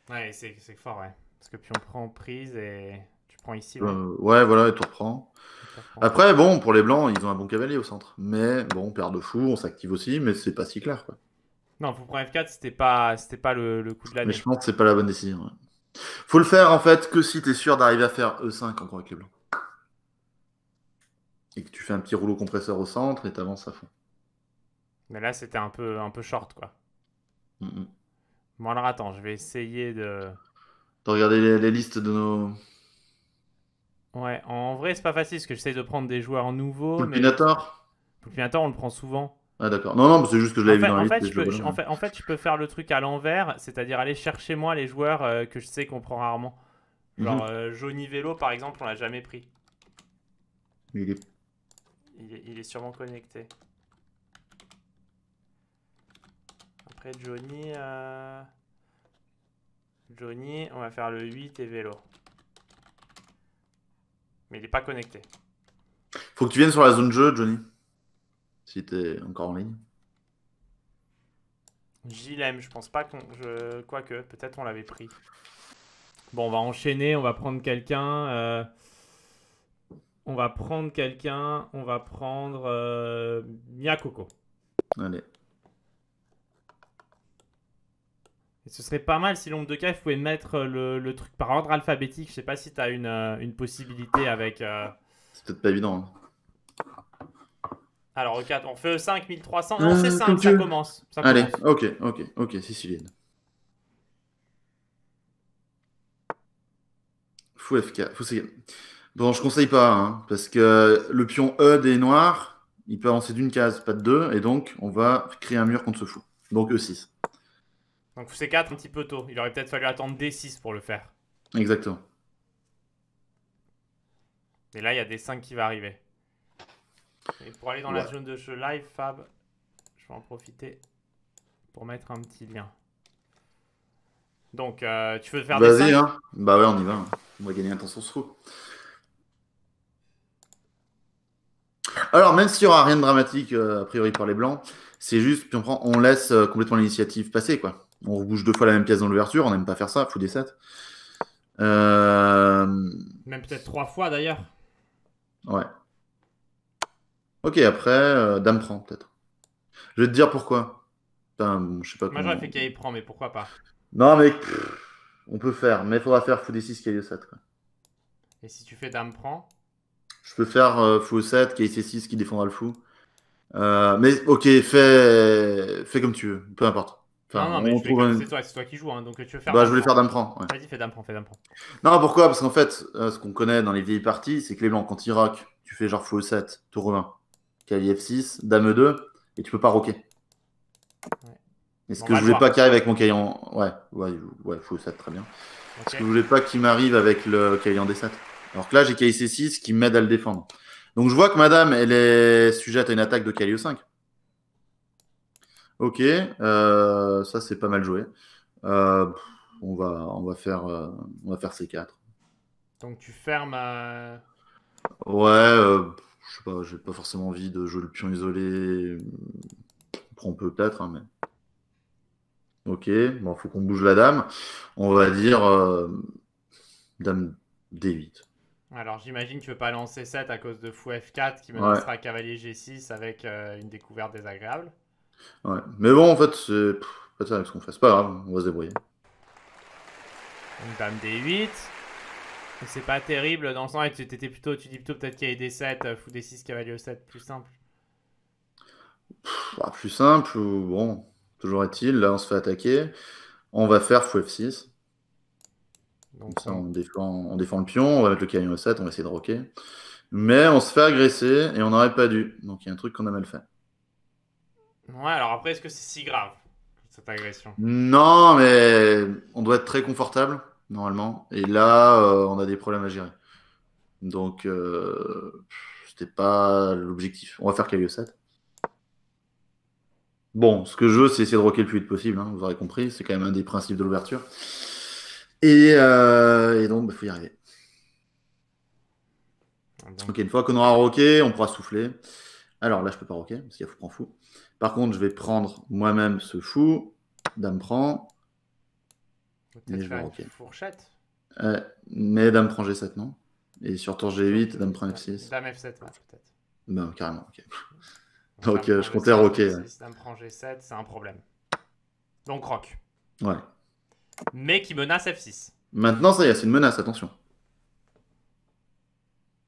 Ouais, c'est fort, ouais. Parce que puis on prend prise et tu prends ici. Ouais, euh, voilà, et tu reprends. Après, bon, pour les blancs, ils ont un bon cavalier au centre. Mais bon, perd de fou on s'active aussi, mais c'est pas si clair, quoi. Non, faut prendre F4, c'était pas, pas le, coup de la l'année. Mais je pense que c'est pas la bonne décision. Ouais. Faut le faire en fait que si t'es sûr d'arriver à faire E5 encore avec les blancs. Et que tu fais un petit rouleau compresseur au centre et t'avances à fond. Mais là c'était un peu, un peu short quoi. Bon alors attends, je vais essayer de. De regarder les, listes de nos. Ouais, en vrai c'est pas facile parce que j'essaye de prendre des joueurs nouveaux. Pulpinator mais... on le prend souvent. Ah d'accord. Non, non, c'est juste que je l'avais vu dans en la fait, peux, en, fait, je peux faire le truc à l'envers, c'est-à-dire aller chercher moi les joueurs euh, que je sais qu'on prend rarement. Mhm. Genre euh, Johnny Vélo, par exemple, on l'a jamais pris. Il est... il est... sûrement connecté. Après Johnny... Euh, Johnny, on va faire le 8 et Vélo. Mais il n'est pas connecté. Faut que tu viennes sur la zone jeu, Johnny. Si t'es encore en ligne. JLM, je pense pas qu'on. Je... Quoique, peut-être on l'avait pris. Bon, on va enchaîner, on va prendre quelqu'un. Euh, on va prendre quelqu'un, on va prendre euh, Mia Coco. Allez. Et ce serait pas mal si l'ombre de KF pouvait mettre le, truc par ordre alphabétique. Je sais pas si t'as une, euh, possibilité avec. C'est peut-être pas évident. Hein. Alors, E4, on fait 5300. Non, euh, c'est 5, ça commence. Allez, ok, ok, ok, sicilienne. Fou FK. Fou Bon, je conseille pas, hein, parce que le pion E des noirs, il peut avancer d'une case, pas de deux, et donc on va créer un mur contre ce fou. Donc E6. Donc fou C4 un petit peu tôt. Il aurait peut-être fallu attendre D6 pour le faire. Exactement. Et là, il y a D5 qui va arriver. Et pour aller dans la zone de jeu live, Fab, je vais en profiter pour mettre un petit lien. Donc, euh, tu veux faire des Vas-y, hein. Bah ouais, on y va. Hein. On va gagner un temps sur ce coup. Alors, même s'il n'y aura rien de dramatique, euh, a priori, par les Blancs, c'est juste, qu'on prend, on laisse euh, complètement l'initiative passer, quoi. On bouge deux fois la même pièce dans l'ouverture, on n'aime pas faire ça, fou des 7. Même peut-être trois fois, d'ailleurs. Ouais. Ok, après, euh, dame prend peut-être. Je vais te dire pourquoi. je sais pas Moi j'aurais fait KI prend, mais pourquoi pas Non, mais on peut faire, mais il faudra faire fou des 6, KI 7. Quoi. Et si tu fais dame prend Je peux faire Fou fou 7, c 6 qui défendra le fou. Euh, mais ok, fais... fais comme tu veux, peu importe. non, non, mais c'est toi, toi, qui joues, hein, donc tu veux faire. Bah, je voulais faire dame ouais. Vas-y, fais dame prend, fais dame prend. Non, pourquoi Parce qu'en fait, euh, ce qu'on connaît dans les vieilles parties, c'est que les blancs, quand ils rock, tu fais genre Fou 7, tour 1 cavalier F6, dame 2 et tu peux pas roquer. est ce que je voulais pas qu'il arrive avec mon cahier en. Ouais, ouais, ouais, faut ça très bien. est Ce que je voulais pas qu'il m'arrive avec le cahier en D7. Alors que là, j'ai cahier C6 qui m'aide à le défendre. Donc je vois que madame, elle est sujette à une attaque de e 5. Ok, euh, ça c'est pas mal joué. Euh, on, va, on, va faire, euh, on va faire C4. Donc tu fermes. Ouais je sais pas, j'ai pas forcément envie de jouer le pion isolé. on peut peut-être, hein, mais. Ok, bon, faut qu'on bouge la dame. On va dire euh, dame D8. Alors j'imagine que tu veux pas lancer 7 à cause de fou F4 qui me ouais. cavalier G6 avec euh, une découverte désagréable. Ouais, mais bon, en fait, c'est pas ça ce qu'on fait, pas grave, on va se débrouiller. dame D8, c'est pas terrible dans le sens où tu, plutôt, tu dis plutôt peut-être qu'il y a des 7, euh, fou des 6 cavalier au 7, plus simple. Ah, plus simple, bon, toujours est-il, là on se fait attaquer, on va faire fou F6. Donc ça, on défend, on défend le pion, on va mettre le cavalier au 7, on va essayer de roquer. Mais on se fait agresser et on n'aurait pas dû. Donc il y a un truc qu'on a mal fait. Ouais, alors après, est-ce que c'est si grave, cette agression Non, mais on doit être très confortable normalement. Et là, euh, on a des problèmes à gérer. Donc, euh, c'était pas l'objectif. On va faire quelque 7. Bon, ce que je veux, c'est essayer de rocker le plus vite possible. Hein, vous aurez compris, c'est quand même un des principes de l'ouverture. Et, euh, donc, il bah, faut y arriver. Donc, une fois qu'on aura rocké, on pourra souffler. Alors là, je peux pas rocker, parce qu'il y a fou prend fou. Par contre, je vais prendre moi-même ce fou. Dame prend. Peut-être faire une fourchette. Euh, mais Dame prend G7, non Et sur tour G8, Dame prend F6. Dame F7, peut-être. Non, ben, carrément, ok. Donc, euh, je comptais roquer. Dame prend G7, c'est un problème. Donc, rock. Ouais. Mais qui menace F6. Maintenant, ça y est, c'est une menace, attention.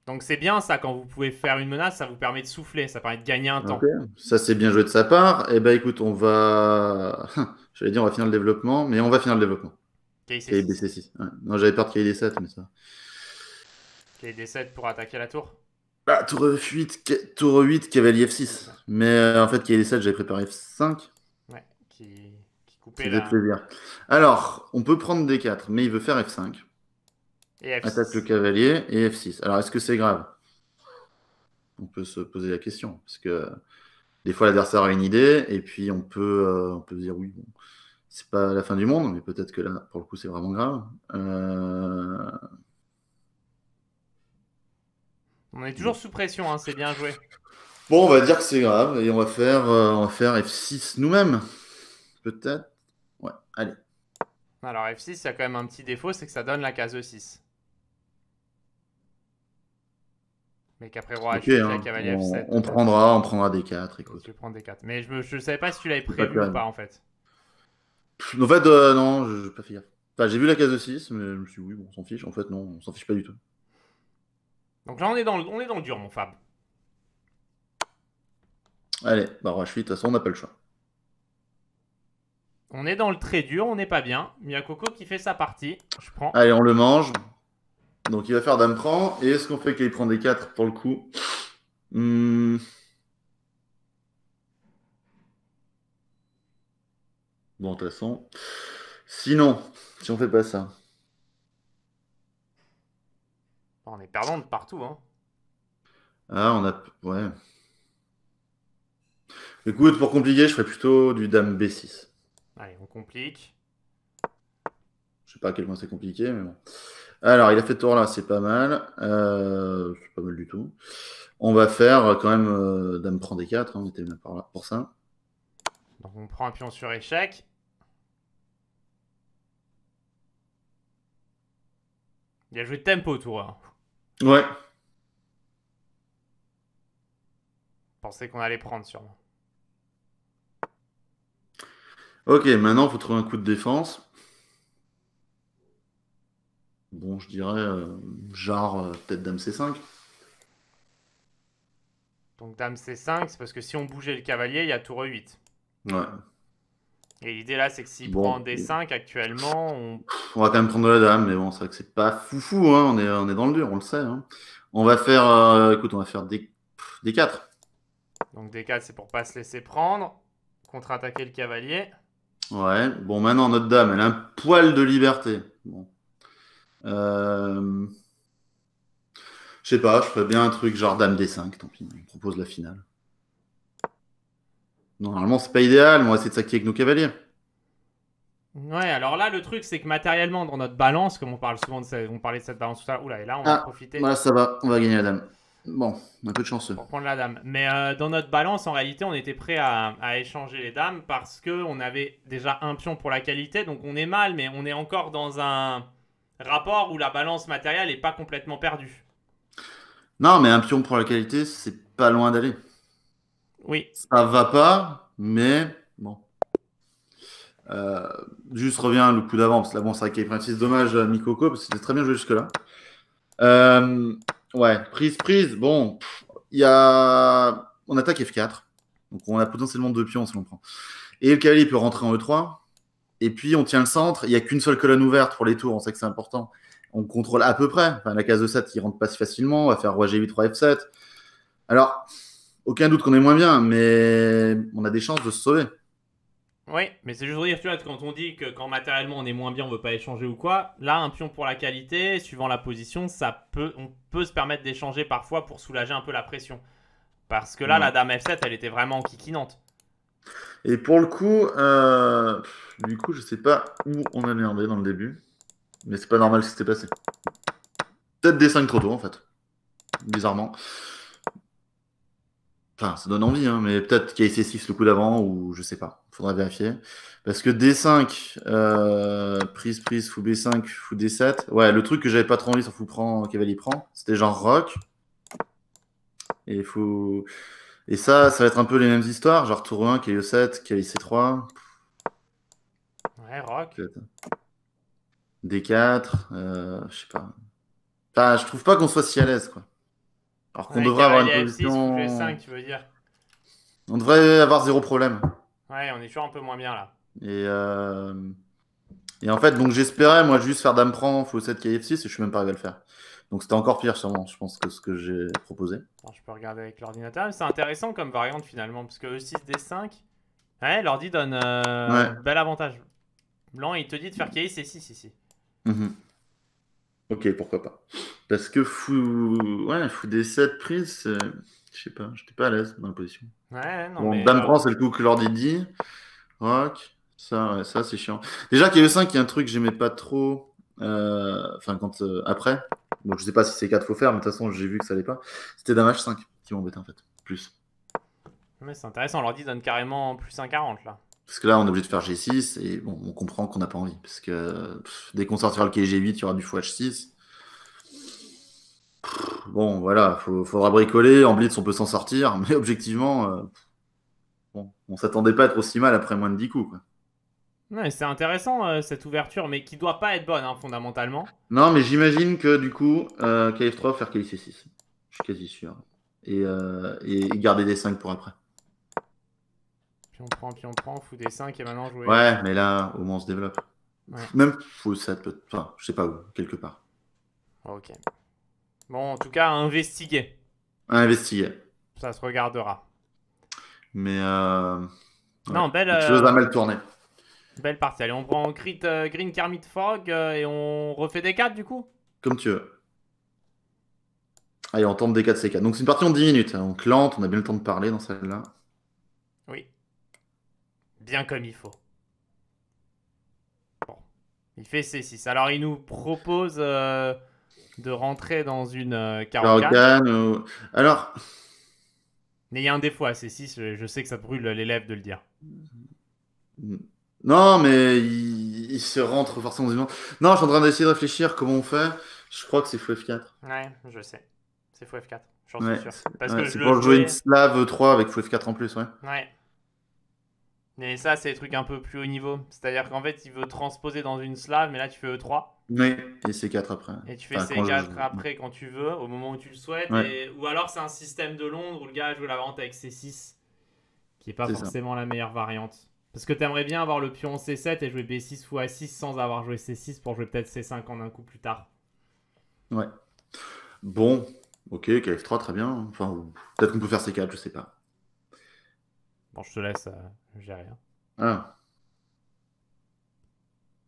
Donc c'est bien ça, quand vous pouvez faire une menace, ça vous permet de souffler, ça permet de gagner un temps. Ça c'est bien joué de sa part. Et eh ben écoute, on va... J'allais dire on va finir le développement, mais on va finir le développement bc 6 Non, j'avais peur de des 7 mais ça. des 7 pour attaquer la tour bah, tour 8, cavalier F6. Mais euh, en fait, des 7 j'avais préparé F5. Ouais, qui, qui coupait plaisir. Alors, on peut prendre D4, mais il veut faire F5. Et Attaque le cavalier et F6. Alors, est-ce que c'est grave On peut se poser la question. Parce que des fois, l'adversaire a une idée, et puis on peut, euh, on peut dire oui, bon c'est pas la fin du monde, mais peut-être que là, pour le coup, c'est vraiment grave. Euh, on est toujours sous pression, hein, c'est bien joué. Bon, on va dire que c'est grave et on va faire, euh, faire F6 nous-mêmes. Peut-être. Ouais, allez. Alors F6, il y a quand même un petit défaut, c'est que ça donne la case E6. Mais qu'après hein, on va cavalier F7. On prendra, on prendra D4. Écoute. Je prends D4. Mais je ne savais pas si tu l'avais prévu ou pas en fait. En fait, euh, non, je, pas faire. Enfin, j'ai vu la case de 6, mais je me suis dit, oui, bon, on s'en fiche. En fait, non, on s'en fiche pas du tout. Donc là, on est dans le, on est dans dur, mon Fab. Allez, bah, rush de toute façon, on n'a pas le choix. On est dans le très dur, on n'est pas bien. Coco qui fait sa partie. Je prends. Allez, on le mange. Donc il va faire dame prend. Et est-ce qu'on fait qu'il prend des 4 pour le coup hum... Bon, de toute façon. Sinon, si on fait pas ça. On est perdant de partout, hein. Ah, on a. Ouais. Écoute, pour compliquer, je ferais plutôt du dame B6. Allez, on complique. Je sais pas à quel point c'est compliqué, mais bon. Alors, il a fait tour là, c'est pas mal. Euh, c'est pas mal du tout. On va faire euh, quand même euh, dame prend des 4, on était bien par là pour ça on prend un pion sur échec. Il a joué tempo tour 1. Ouais. Pensez qu'on allait prendre sûrement. Ok, maintenant, il faut trouver un coup de défense. Bon, je dirais genre euh, euh, peut-être dame C5. Donc dame C5, c'est parce que si on bougeait le cavalier, il y a tour 8. Ouais. Et l'idée là, c'est que s'il prend d 5 actuellement, on... va quand même prendre la dame, mais bon, c'est vrai que c'est pas foufou, hein. on, est, on est dans le dur, on le sait. Hein. On va faire, euh, écoute, on va faire des, 4. Donc d 4, c'est pour pas se laisser prendre, contre-attaquer le cavalier. Ouais, bon, maintenant, notre dame, elle a un poil de liberté. Euh, je sais pas, je ferais bien un truc genre dame d 5, tant pis, on propose la finale. Normalement, c'est pas idéal, moi on va essayer de s'activer avec nos cavaliers. Ouais, alors là, le truc, c'est que matériellement, dans notre balance, comme on parle souvent de, cette, on parlait de cette balance tout à l'heure, et là, on va ah, profiter. Voilà, ça va, on va gagner la dame. Bon, on a peu de chanceux. Pour prendre la dame. Mais euh, dans notre balance, en réalité, on était prêt à, à, échanger les dames parce que on avait déjà un pion pour la qualité, donc on est mal, mais on est encore dans un rapport où la balance matérielle n'est pas complètement perdue. Non, mais un pion pour la qualité, c'est pas loin d'aller. Oui. Ça va pas, mais bon. Euh, juste reviens le coup d'avant, parce que là, bon, c'est vrai qu'il petit dommage à Mikoko, parce que c'était très bien joué jusque-là. Euh, ouais, prise, prise, bon, il y a. On attaque F4, donc on a potentiellement deux pions si l'on prend. Et le cavalier peut rentrer en E3, et puis on tient le centre, il n'y a qu'une seule colonne ouverte pour les tours, on sait que c'est important. On contrôle à peu près, enfin, la case de 7 il rentre pas si facilement, on va faire Roi G8, Roi F7. Alors, aucun doute qu'on est moins bien, mais on a des chances de se sauver. Oui, mais c'est juste pour dire, tu vois, quand on dit que quand matériellement on est moins bien, on veut pas échanger ou quoi, là, un pion pour la qualité, suivant la position, ça peut, on peut se permettre d'échanger parfois pour soulager un peu la pression. Parce que là, la dame F7, elle était vraiment quiquinante. Et pour le coup, euh, du coup, je sais pas où on a merdé dans le début, mais c'est pas normal ce qui s'était passé. Peut-être des 5 trop en fait. Bizarrement. Enfin, ça donne envie, hein, mais peut-être KC6 le coup d'avant, ou je sais pas. Faudra vérifier. Parce que D5, euh, prise, prise, fou B5, fou D7. Ouais, le truc que j'avais pas trop envie sur fou prend, cavalier prend, c'était genre rock. Et fou. Et ça, ça va être un peu les mêmes histoires, genre tour 1, cavalier 7, KIC C3. Ouais, rock. D4, euh, je sais pas. Enfin, je trouve pas qu'on soit si à l'aise, quoi. Alors qu'on devrait avoir une position. On devrait avoir zéro problème. Ouais, on est toujours un peu moins bien là. Et, euh, et en fait, donc j'espérais, moi, juste faire dame prend, faut 7 KF6 et je suis même pas arrivé à le faire. Donc c'était encore pire, sûrement, je pense, que ce que j'ai proposé. je peux regarder avec l'ordinateur. C'est intéressant comme variante finalement, parce que E6, D5, ouais, l'ordi donne un euh, bel avantage. Blanc, il te dit de faire KF6 ici. -hmm. Ok, pourquoi pas. Parce que fou, ouais, fou des 7 prises, je sais pas, j'étais pas à l'aise dans la position. Ouais, non. Bon, Dame prend, euh, c'est le coup que Lordi dit. Rock, ça, ça c'est chiant. Déjà, le 5 il y a un truc que j'aimais pas trop. Euh, enfin, quand euh, après, donc je sais pas si c'est 4 faut faire, mais de toute façon, j'ai vu que ça allait pas. C'était Dame H5 qui m'embêtait en fait, plus. Mais c'est intéressant, Lordi donne carrément plus 1,40 là. Parce que là, on est obligé de faire G6 et bon, on comprend qu'on n'a pas envie. Parce que dès qu'on sortira le KG8, il y aura du FH6. Bon, voilà, il faudra bricoler. En blitz, on peut s'en sortir. Mais objectivement, on euh, bon, on s'attendait pas à être aussi mal après moins de 10 coups. Ouais, c'est intéressant euh, cette ouverture, mais qui doit pas être bonne hein, fondamentalement. Non, mais j'imagine que du coup, euh, KF3 faire KC6. Je suis quasi sûr. Et, et garder des 5 pour après. Puis on prend, puis on prend, on fout des 5 et maintenant jouer. Ouais, mais là, au moins on se développe. Ouais. Même, ça peut. Enfin, je sais pas où, quelque part. Ah, ok. Bon, en tout cas, à investiguer. À investiguer. Ça se regardera. Mais. Euh... Non, belle. Euh... Chose à mal tourner. Belle partie. Allez, on prend Crit, euh, Green Kermit Frog euh, et on refait des 4 du coup Comme tu veux. Allez, on tente des 4 C4. Donc c'est une partie en 10 minutes. Hein. On lente, on a bien le temps de parler dans celle-là bien comme il faut. Bon. Il fait C6. Alors, il nous propose euh, de rentrer dans une 44. Euh, Alors. Mais il y a un défaut à C6, je sais que ça brûle l'élève de le dire. Non, mais il, se rentre forcément. Non, je suis en train d'essayer de réfléchir comment on fait. Je crois que c'est fou F4. Ouais, je sais. C'est fou F4. suis sûr. c'est pour jouer une slave 3 avec fou F4 en plus, ouais. Ouais. Mais ça, c'est des trucs un peu plus haut niveau. C'est-à-dire qu'en fait, il veut transposer dans une slave, mais là, tu fais E3. Oui, et C4 après. Et tu fais C4 après quand tu veux, au moment où tu le souhaites. Ou alors, c'est un système de Londres où le gars joue la vente avec C6, qui est pas forcément la meilleure variante. Parce que tu aimerais bien avoir le pion C7 et jouer B6 ou A6 sans avoir joué C6 pour jouer peut-être C5 en un coup plus tard. Ouais. Bon, ok, KF3, très bien. Enfin, peut-être qu'on peut faire C4, je sais pas. Bon, je te laisse. Euh, j'ai rien. Ah.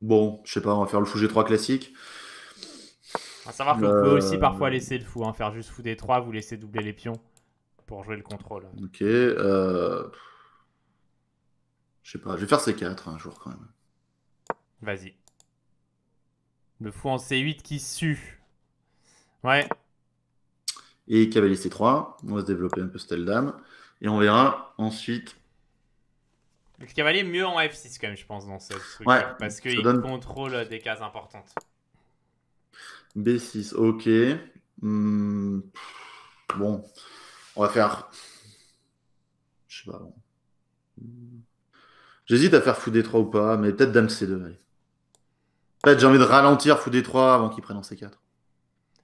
Bon, je sais pas, on va faire le fou G3 classique. À savoir qu'on peut aussi parfois laisser le fou, hein. faire juste fou D3, vous laisser doubler les pions pour jouer le contrôle. Ok. Euh, je sais pas, je vais faire C4 un jour quand même. Vas-y. Le fou en C8 qui sue. Ouais. Et cavalier C3, on va se développer un peu Steldam. Et on verra ensuite le cavalier mieux en F6 quand même, je pense, dans ce truc. parce qu'il contrôle des cases importantes. B6, ok. Hmm, bon, on va faire. Je sais pas. J'hésite à faire fou D3 ou pas, mais peut-être dame C2. Peut-être j'ai envie de ralentir fou D3 avant qu'il prenne en C4.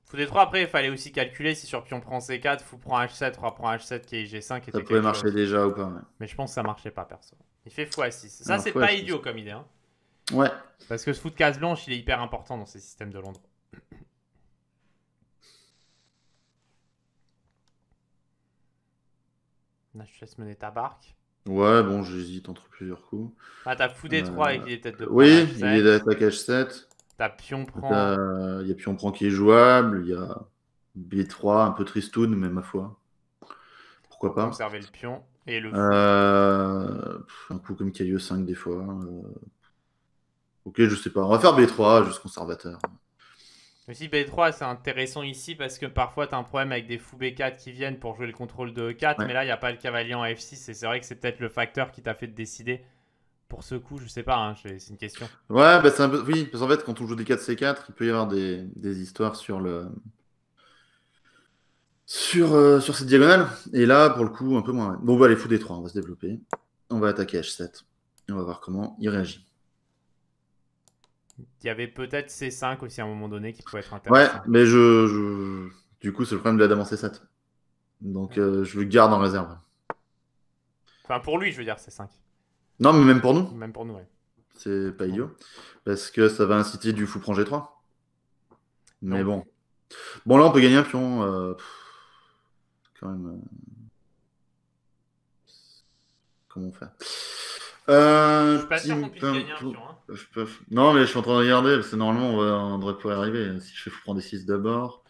Fou D3, après, il fallait aussi calculer si sur pion prend C4, fou prend H7, roi prend H7, qui est G5. ça pouvait marcher déjà ou pas. Mais je pense que ça marchait pas, perso. Il fait x6. Ça, c'est pas idiot comme idée. Hein. Ouais. Parce que ce foot case blanche, il est hyper important dans ces systèmes de Londres. Là, je te laisse mener ta barque. Ouais, bon, j'hésite entre plusieurs coups. Ah, t'as fou euh, d 3 et qu'il est peut-être de Oui, il est d'attaque H7. T'as pion prend. Il y a pion prend qui est jouable. Il y a B3, un peu tristoun, mais ma foi. Pourquoi pas Conserver le pion. Et le... comme euh, un coup comme Cailleux 5 des fois. Euh. Ok, je sais pas. On va faire B3, juste conservateur. si, B3, c'est intéressant ici parce que parfois, tu as un problème avec des fous B4 qui viennent pour jouer le contrôle de E4, mais là, il n'y a pas le cavalier en F6. Et c'est vrai que c'est peut-être le facteur qui t'a fait décider pour ce coup. Je sais pas, hein, c'est une question. Ouais, bah, un peu... oui, parce qu'en fait, quand on joue des 4 C4, il peut y avoir des, des histoires sur le sur, euh, sur cette diagonale. Et là, pour le coup, un peu moins. Bon, on va aller fou des 3, on va se développer. On va attaquer H7. Et on va voir comment il réagit. Il y avait peut-être C5 aussi à un moment donné qui pouvait être intéressant. Ouais, mais je, du coup, c'est le problème de la dame en C7. Donc, euh, je le garde en réserve. Enfin, pour lui, je veux dire, C5. Non, mais même pour nous. Même pour nous, ouais. C'est pas idiot. Parce que ça va inciter du fou prend G3. Mais bon. Bon, là, on peut gagner un pion. Euh, euh, comment on euh, Non, mais je suis en train de regarder, parce que normalement, on, va... devrait pouvoir arriver. Si je prends des 6 d'abord.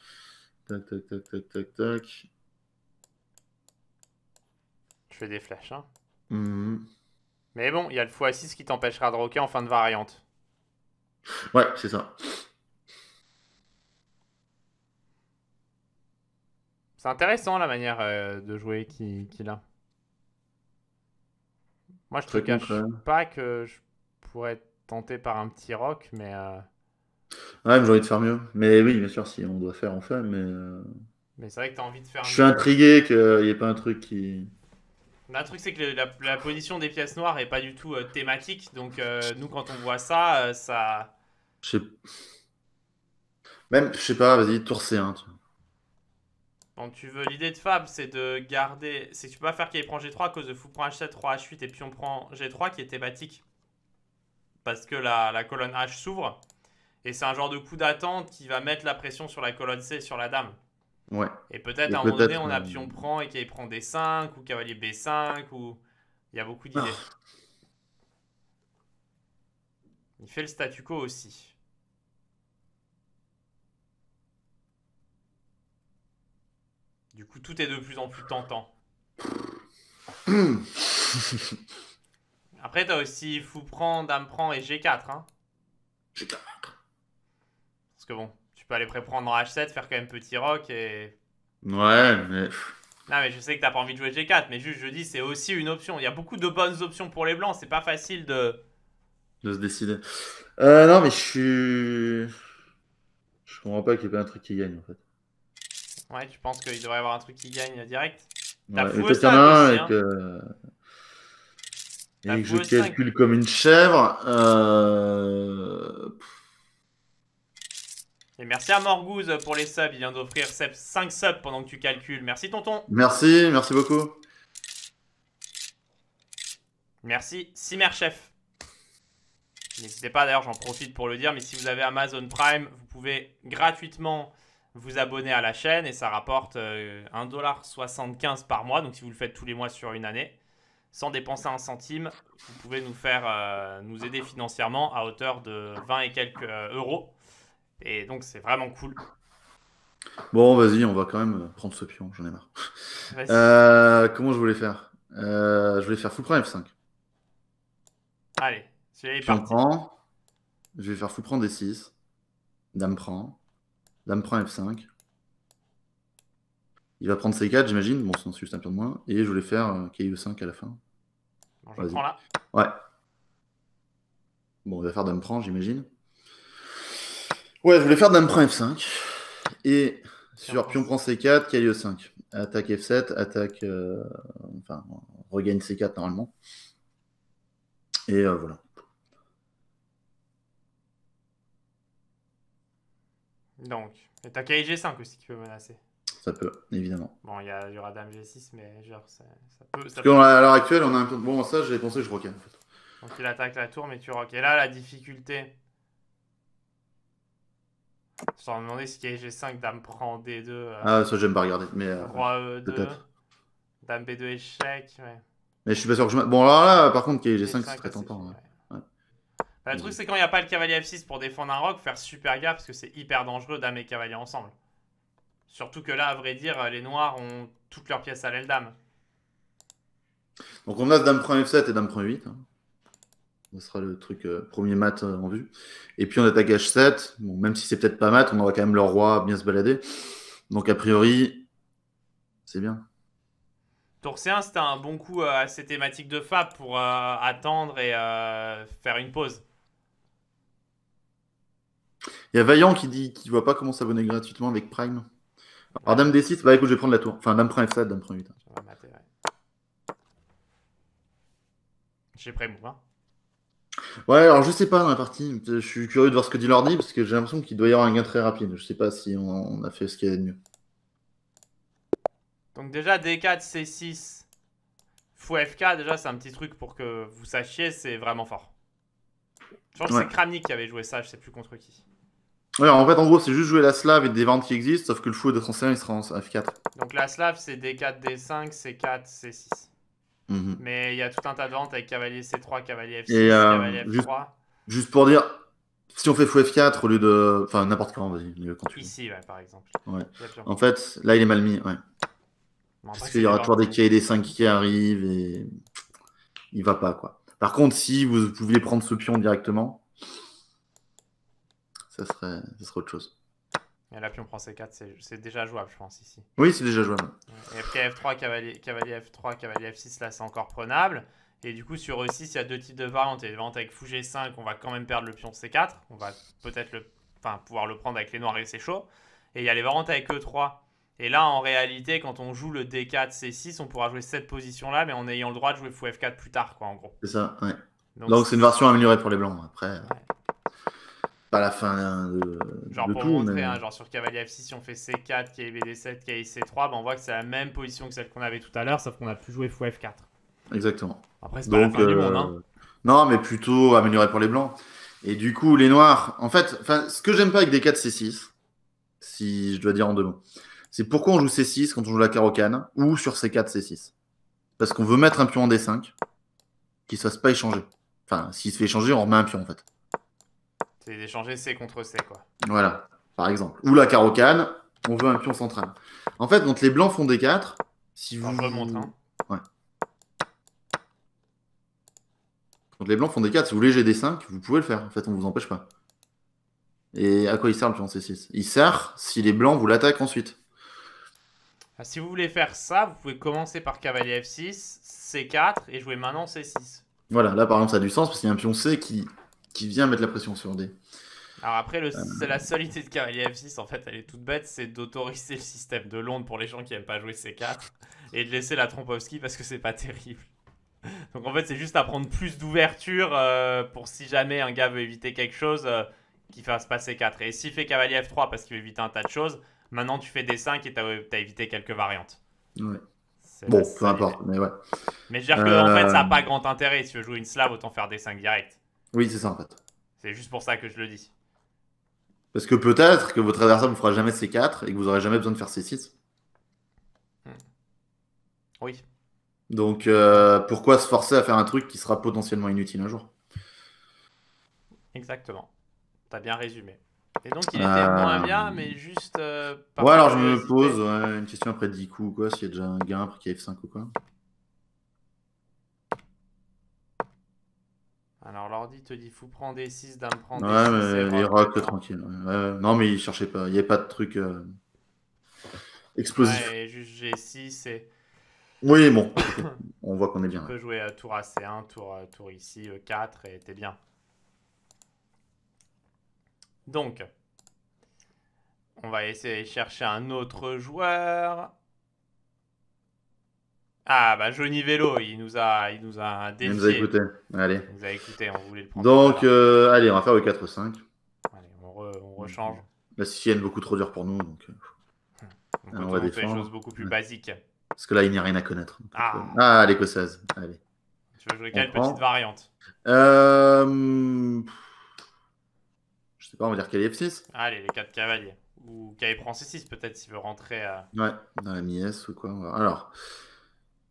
Tac, tac, tac, tac, tac, tac. Je fais des flashs, hein. Mhm. Mais bon, il y a le x6 qui t'empêchera de roquer en fin de variante. Ouais, c'est ça. C'est intéressant la manière euh, de jouer qu'il a. Moi, je te pas que je pourrais être tenté par un petit rock, mais. Euh, ouais, mais j'ai envie de faire mieux. Mais oui, bien sûr, si on doit faire, on fait, mais. Euh, mais c'est vrai que t'as envie de faire. Je suis intrigué qu'il n'y ait pas un truc qui. Un bah, truc, c'est que la, position des pièces noires est pas du tout thématique. Donc, nous, quand on voit ça, ça. Même, je sais pas, vas-y, tour C1 tu veux, l'idée de Fab, c'est de garder. C'est que tu peux pas faire qu'il prend G3 à cause de fou prend H7, 3 H8 et puis on prend G3 qui est thématique. Parce que la, colonne H s'ouvre. Et c'est un genre de coup d'attente qui va mettre la pression sur la colonne C sur la dame. Ouais. Et peut-être à un moment donné, on a pion prend et qu'il prend D5 ou cavalier B5 ou. Il y a beaucoup d'idées. Ah. Il fait le statu quo aussi. Du coup, tout est de plus en plus tentant. Après, t'as aussi fou-prend, dame-prend et G4. Hein. G4. Parce que bon, tu peux aller préprendre en H7, faire quand même petit rock et. Ouais, mais. Non, mais je sais que t'as pas envie de jouer G4, mais juste je dis, c'est aussi une option. Il y a beaucoup de bonnes options pour les blancs, c'est pas facile de. De se décider. Euh, non, mais je suis. Je comprends pas qu'il y ait pas un truc qui gagne en fait. Ouais, je penses qu'il devrait y avoir un truc qui gagne direct. La et ça, et hein. que... Et que je calcule comme une chèvre. Euh, et merci à Morgouz pour les subs. Il vient d'offrir 5 subs pendant que tu calcules. Merci, tonton. Merci, merci beaucoup. Merci, Chef. N'hésitez pas, d'ailleurs, j'en profite pour le dire, mais si vous avez Amazon Prime, vous pouvez gratuitement vous abonner à la chaîne et ça rapporte 1,75$ euh, par mois. Donc si vous le faites tous les mois sur une année, sans dépenser un centime, vous pouvez nous faire euh, nous aider financièrement à hauteur de 20 et quelques euh, euros. Et donc c'est vraiment cool. Bon, vas-y, on va quand même prendre ce pion, j'en ai marre. comment je voulais faire Je voulais faire fou prendre F5. Allez, c'est je vais faire fou prendre D6. Dame prend. Dame prend F5. Il va prendre C4, j'imagine. Bon, sinon, c'est juste un peu de moins. Et je voulais faire kio euh, 5 à la fin. Bon, je prends Ouais. Bon, il va faire Dame prend, j'imagine. Ouais, je voulais faire Dame prend F5. Et sur pion prend C4, kio 5 Attaque F7, attaque. Euh, enfin, regagne C4 normalement. Et euh, voilà. Donc, et t'as kg 5 aussi qui peut menacer. Ça peut, évidemment. Bon, il y, aura Dame G6, mais genre, ça, peut. Ça Parce qu'à l'heure actuelle, on a un Bon, ça, j'avais pensé que je roque. en fait. Donc, il attaque la tour, mais tu roques. Et là, la difficulté. Je t'en demandé si kg 5 Dame prend D2. Euh, ah, ça, j'aime pas regarder. Mais, euh, E2. Peut-être. Dame B2 échec, mais... Mais je suis pas sûr que je. Bon, alors là, par contre, kg 5 c'est très tentant. Hein le mhm. truc, c'est quand il n'y a pas le cavalier F6 pour défendre un roc, faire super gaffe parce que c'est hyper dangereux dame et cavalier ensemble. Surtout que là, à vrai dire, les noirs ont toutes leurs pièces à l'aile dame. Donc on a dame F7 et dame 8. Hein. Ce sera le truc euh, premier mat euh, en vue. Et puis on attaque H7. Bon, même si c'est peut-être pas mat, on aura quand même leur roi bien se balader. Donc a priori, c'est bien. Tour 1 c'était un bon coup assez euh, thématique de Fab pour attendre et faire une pause. Il y a Vaillant qui dit qu'il voit pas comment s'abonner gratuitement avec Prime. Alors, Dame D6, bah écoute, je vais prendre la tour. Enfin, Dame prend F7, Dame prend 8. J'ai Prime hein. ou pas hein. Ouais, alors je sais pas dans la partie. Je suis curieux de voir ce que dit l'ordi parce que j'ai l'impression qu'il doit y avoir un gain très rapide. Je sais pas si on, a fait ce qu'il y a de mieux. Donc, déjà, D4, C6, fou FK, déjà, c'est un petit truc pour que vous sachiez, c'est vraiment fort. Je pense que c'est Kramnik qui avait joué ça, je sais plus contre qui en fait, en gros, c'est juste jouer la slave et des ventes qui existent, sauf que le fou de 101, il sera en F4. Donc la slave, c'est D4, D5, C4, C6. Mais il y a tout un tas de ventes avec cavalier C3, cavalier F6, euh, cavalier F3. Juste, pour dire, si on fait fou F4 au lieu de. Enfin, n'importe quand, vas-y, Ici, par exemple. En fait, là, il est mal mis, ouais. Parce qu'il y aura toujours des K et des 5 qui arrivent et. Il va pas, quoi. Par contre, si vous pouviez prendre ce pion directement ça serait, autre chose. Et là, pion prend C4, c'est déjà jouable, je pense, ici. Oui, c'est déjà jouable. Et F3, cavalier, cavalier F3, cavalier F6, là, c'est encore prenable. Et du coup, sur E6, il y a deux types de variantes. Il y a avec fou G5, on va quand même perdre le pion C4. On va peut-être le, enfin, pouvoir le prendre avec les noirs et c'est chaud. Et il y a les variantes avec E3. Et là, en réalité, quand on joue le D4, C6, on pourra jouer cette position-là, mais en ayant le droit de jouer fou F4 plus tard, quoi, en gros. C'est ça, ouais. Donc c'est une version améliorée pour les blancs, après. Euh pas la fin hein, de, genre pour montrer, hein, genre sur cavalier F6, si on fait C4, KBD7, c 3 ben on voit que c'est la même position que celle qu'on avait tout à l'heure, sauf qu'on a plus joué f 4 Exactement. Après, c'est pas la fin du euh, monde. Hein. Non, mais plutôt amélioré pour les blancs. Et du coup, les noirs, en fait, ce que j'aime pas avec d 4 C6, si je dois dire en deux mots, c'est pourquoi on joue C6 quand on joue la carocane ou sur C4, C6. Parce qu'on veut mettre un pion en D5 qui ne se fasse pas échanger. Enfin, s'il se fait échanger, on remet un pion en fait. C'est d'échanger C contre C, quoi. Voilà, par exemple. Ou la carocane, on veut un pion central. En fait, quand les blancs font des 4, si vous. remonte, hein. Ouais. Quand les blancs font des 4, si vous voulez GD5, vous pouvez le faire. En fait, on vous empêche pas. Et à quoi il sert le pion C6 Il sert si les blancs vous l'attaquent ensuite. Ah, si vous voulez faire ça, vous pouvez commencer par cavalier F6, C4 et jouer maintenant C6. Voilà, là par exemple ça a du sens parce qu'il y a un pion C qui qui vient mettre la pression sur D. Alors après, le, euh. la seule idée de Cavalier F6, en fait, elle est toute bête, c'est d'autoriser le système de Londres pour les gens qui aiment pas jouer C4 et de laisser la Trompowski parce que c'est pas terrible. Donc en fait, c'est juste à prendre plus d'ouverture euh, pour si jamais un gars veut éviter quelque chose, qui euh, qu'il fasse pas C4. Et s'il fait cavalier F3 parce qu'il veut éviter un tas de choses, maintenant tu fais D5 et t'as as évité quelques variantes. Ouais. Bon, peu importe, mais ouais. Mais je veux dire que en fait, ça n'a pas grand intérêt. Si tu veux jouer une slave, autant faire D5 direct. Oui, c'est ça en fait. C'est juste pour ça que je le dis. Parce que peut-être que votre adversaire ne vous fera jamais c 4 et que vous n'aurez jamais besoin de faire c 6. Hmm. Oui. Donc euh, pourquoi se forcer à faire un truc qui sera potentiellement inutile un jour Exactement. T'as bien résumé. Et donc il était euh, moins bien, mais juste. Euh, ouais, alors je me pose une question après 10 coups ou quoi, s'il y a déjà un gain après KF5 ou quoi. Alors l'ordi te dit faut prendre des 6 d'un prendre des 6. Ouais, tranquille. non, mais il cherchait pas. Il n'y a pas de truc euh, explosif. Ouais, juste 6 et. Oui, bon. On voit qu'on est bien. On peut jouer à tour AC1, tour, euh, tour ici, E4 euh, et t'es bien. Donc, on va essayer de chercher un autre joueur. Ah bah Johnny Vélo, il nous a, il nous a défié. Il nous a écouté. Allez. Il nous a écouté, on voulait le prendre. Donc euh, allez, on va faire le 4-5. Allez, on, rechange. La bah, Sicilienne est beaucoup trop dure pour nous, donc. Euh, on, on va faire des choses beaucoup plus basique. basiques. Parce que là, il n'y a rien à connaître. Ah. Euh, ah, l'écossaise. Allez. Tu veux jouer quelle petite variante euh... Je sais pas, on va dire KF6. Allez, les 4 cavaliers. Ou KF prend C6 peut-être s'il veut rentrer. Ouais, dans la mi ou quoi. Alors.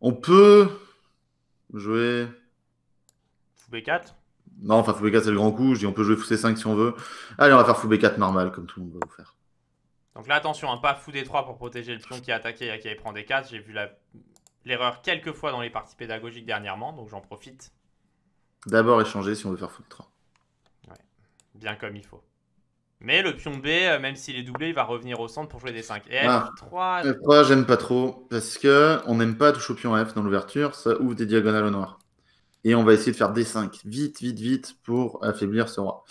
On peut jouer. Fou B4 Non, enfin, Fou B4, c'est le grand coup. Je dis, on peut jouer Fou C5 si on veut. Allez, on va faire Fou B4 normal, comme tout le monde va vous faire. Donc là, attention, un hein, pas Fou D3 pour protéger le pion qui est attaqué et qui prend des 4. J'ai vu l'erreur quelques fois dans les parties pédagogiques dernièrement, donc j'en profite. D'abord échanger si on veut faire Fou D3. Ouais, bien comme il faut. Mais le pion B, euh, même s'il est doublé, il va revenir au centre pour jouer des 5. Et ah. F3, j'aime pas trop. Parce que on n'aime pas toucher au pion F dans l'ouverture. Ça ouvre des diagonales au noir. Et on va essayer de faire D5. Vite, vite, vite pour affaiblir ce roi.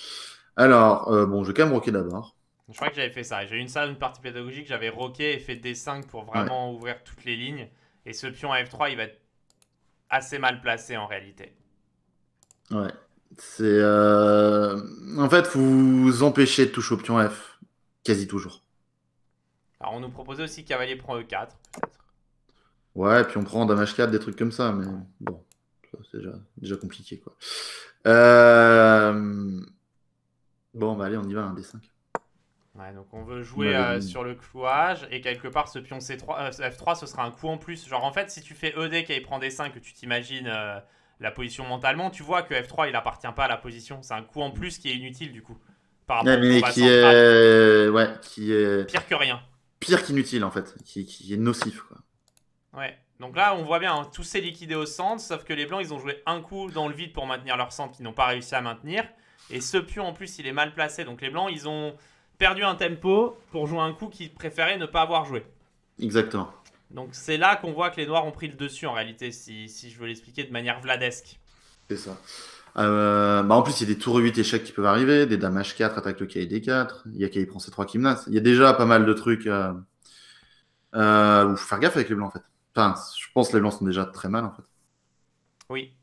Alors, euh, bon, je vais quand même roquer d'abord. Je crois que j'avais fait ça. J'ai eu une salle, une partie pédagogique. J'avais roqué et fait D5 pour vraiment ouvrir toutes les lignes. Et ce pion à F3, il va être assez mal placé en réalité. Ouais. C'est euh, en fait vous, empêchez de toucher au pion F quasi toujours. Alors on nous proposait aussi cavalier prend E4 Ouais, puis on prend damage 4 des trucs comme ça mais bon, c'est déjà, compliqué quoi. Euh, bon, bah allez, on y va un D5. Ouais, donc on veut jouer euh, sur le clouage et quelque part ce pion C3, F3 ce sera un coup en plus. Genre en fait, si tu fais ED qui prend D5 que tu t'imagines la position mentalement. Tu vois que F3, il appartient pas à la position. C'est un coup en plus qui est inutile du coup. Par mais qui est... Euh, ouais, qui est... Pire que rien. Pire qu'inutile en fait, qui, est nocif. Quoi. Ouais. Donc là, on voit bien, tous hein, tout s'est liquidé au centre, sauf que les Blancs, ils ont joué un coup dans le vide pour maintenir leur centre qu'ils n'ont pas réussi à maintenir. Et ce pion, en plus, il est mal placé. Donc les Blancs, ils ont perdu un tempo pour jouer un coup qu'ils préféraient ne pas avoir joué. Exactement. Donc c'est là qu'on voit que les Noirs ont pris le dessus en réalité, si, je veux l'expliquer de manière vladesque. C'est ça. Euh, bah, en plus, il y a des tours 8 échecs qui peuvent arriver, des dames H4 attaque le cahier D4, il y a qui prend C3 qui menace. Il y a déjà pas mal de trucs euh, euh, où faut faire gaffe avec les blancs en fait. Enfin, je pense que les blancs sont déjà très mal en fait. Oui.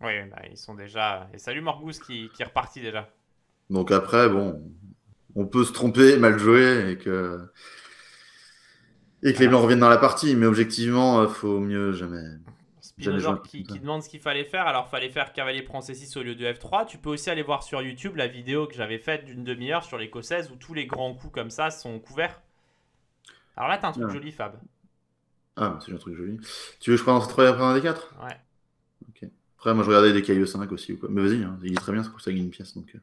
Oui, bah, ils sont déjà. Et salut Morgous qui, qui est reparti déjà. Donc après, bon, on peut se tromper, mal jouer et que et que les Blancs reviennent dans la partie, mais objectivement, euh, faut mieux jamais. Spinosaur qui, qui, demande ce qu'il fallait faire. Alors, fallait faire cavalier prend C6 au lieu de F3. Tu peux aussi aller voir sur YouTube la vidéo que j'avais faite d'une demi-heure sur l'écossaise où tous les grands coups comme ça sont couverts. Alors là, t'as un truc ah. joli, Fab. Ah, c'est bah, un truc joli. Tu veux que je prenne après un d 4 Ouais. Ok. Après, moi, je regardais des cailloux 5 aussi. Ou quoi. Mais vas-y, hein. il est très bien, c'est pour ça qu'il gagne une pièce. donc. Euh.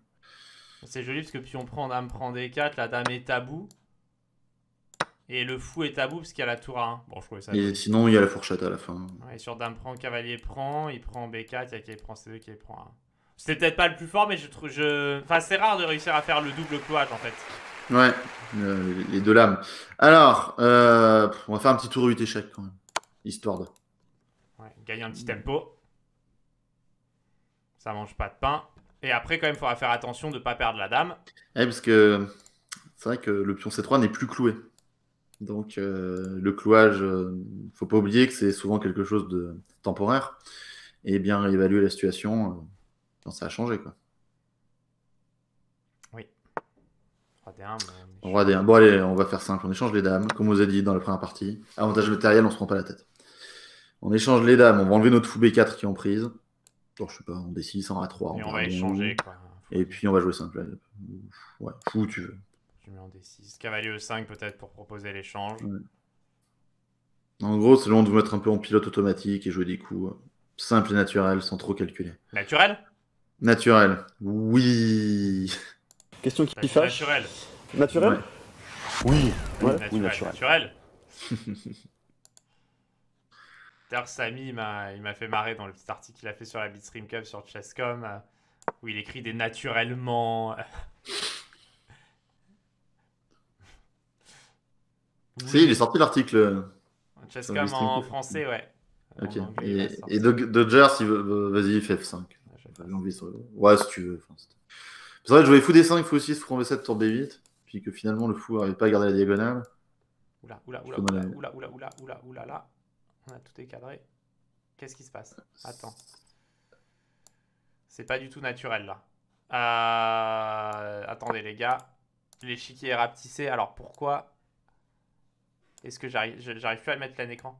C'est joli parce que puis on prend dame prend D4, la dame est tabou. Et le fou est à bout parce qu'il y a la tour A1. Hein. Bon, je ça. Et sinon, il y a la fourchette à la fin. Ouais, sur dame prend, cavalier prend, il prend B4, il y a qui prend C2, qui prend A1. C'était peut-être pas le plus fort, mais je trouve. Je... Enfin, c'est rare de réussir à faire le double clouage, en fait. Ouais, euh, les deux lames. Alors, euh, on va faire un petit tour 8 échecs quand même. Histoire de. Ouais, gagner un petit tempo. Ça mange pas de pain. Et après, quand même, il faudra faire attention de ne pas perdre la dame. Eh, parce que c'est vrai que le pion C3 n'est plus cloué. Donc euh, le clouage, il euh, faut pas oublier que c'est souvent quelque chose de temporaire. Et bien évaluer la situation euh, quand ça a changé. Quoi. Oui. Roi d 1. Bon, allez, on va faire simple. On échange les dames, comme on vous a dit dans la première partie. Avantage matériel, on se prend pas la tête. On échange les dames, on va enlever notre fou B4 qui est en prise. Bon, je sais pas, on décide 6 en A3. Et on, va échanger. Quoi. Et puis on va jouer simple. Ouais, fou tu veux. Je mets en D6. Cavalier E5 peut-être pour proposer l'échange. En gros, c'est long de vous mettre un peu en pilote automatique et jouer des coups euh, simples et naturels sans trop calculer. Naturel Naturel, oui. Question qui naturel, Naturel. Naturel Oui, Naturel, D'ailleurs, Samy, il m'a fait marrer dans le petit article qu'il a fait sur la Bitstream Cup sur Chesscom, euh, où il écrit des naturellement. Si, il est sorti l'article. Euh, Chesscam en français, ouais. Ok. et, et Dodgers, il vas-y, fais ah, F5. Ouais, si tu veux. c'est vrai que je voulais fou des 5 fou 6, fou 7 tour B8, puis que finalement le fou n'arrive pas à garder la diagonale. Oula, oula, oula, oula, oula, oula, oula, oula, On a tout est Qu'est-ce qui se passe Attends. C'est pas du tout naturel là. Euh, attendez les gars. L'échiquier est rapetissé. Alors pourquoi est-ce que j'arrive j'arrive plus à le mettre plein écran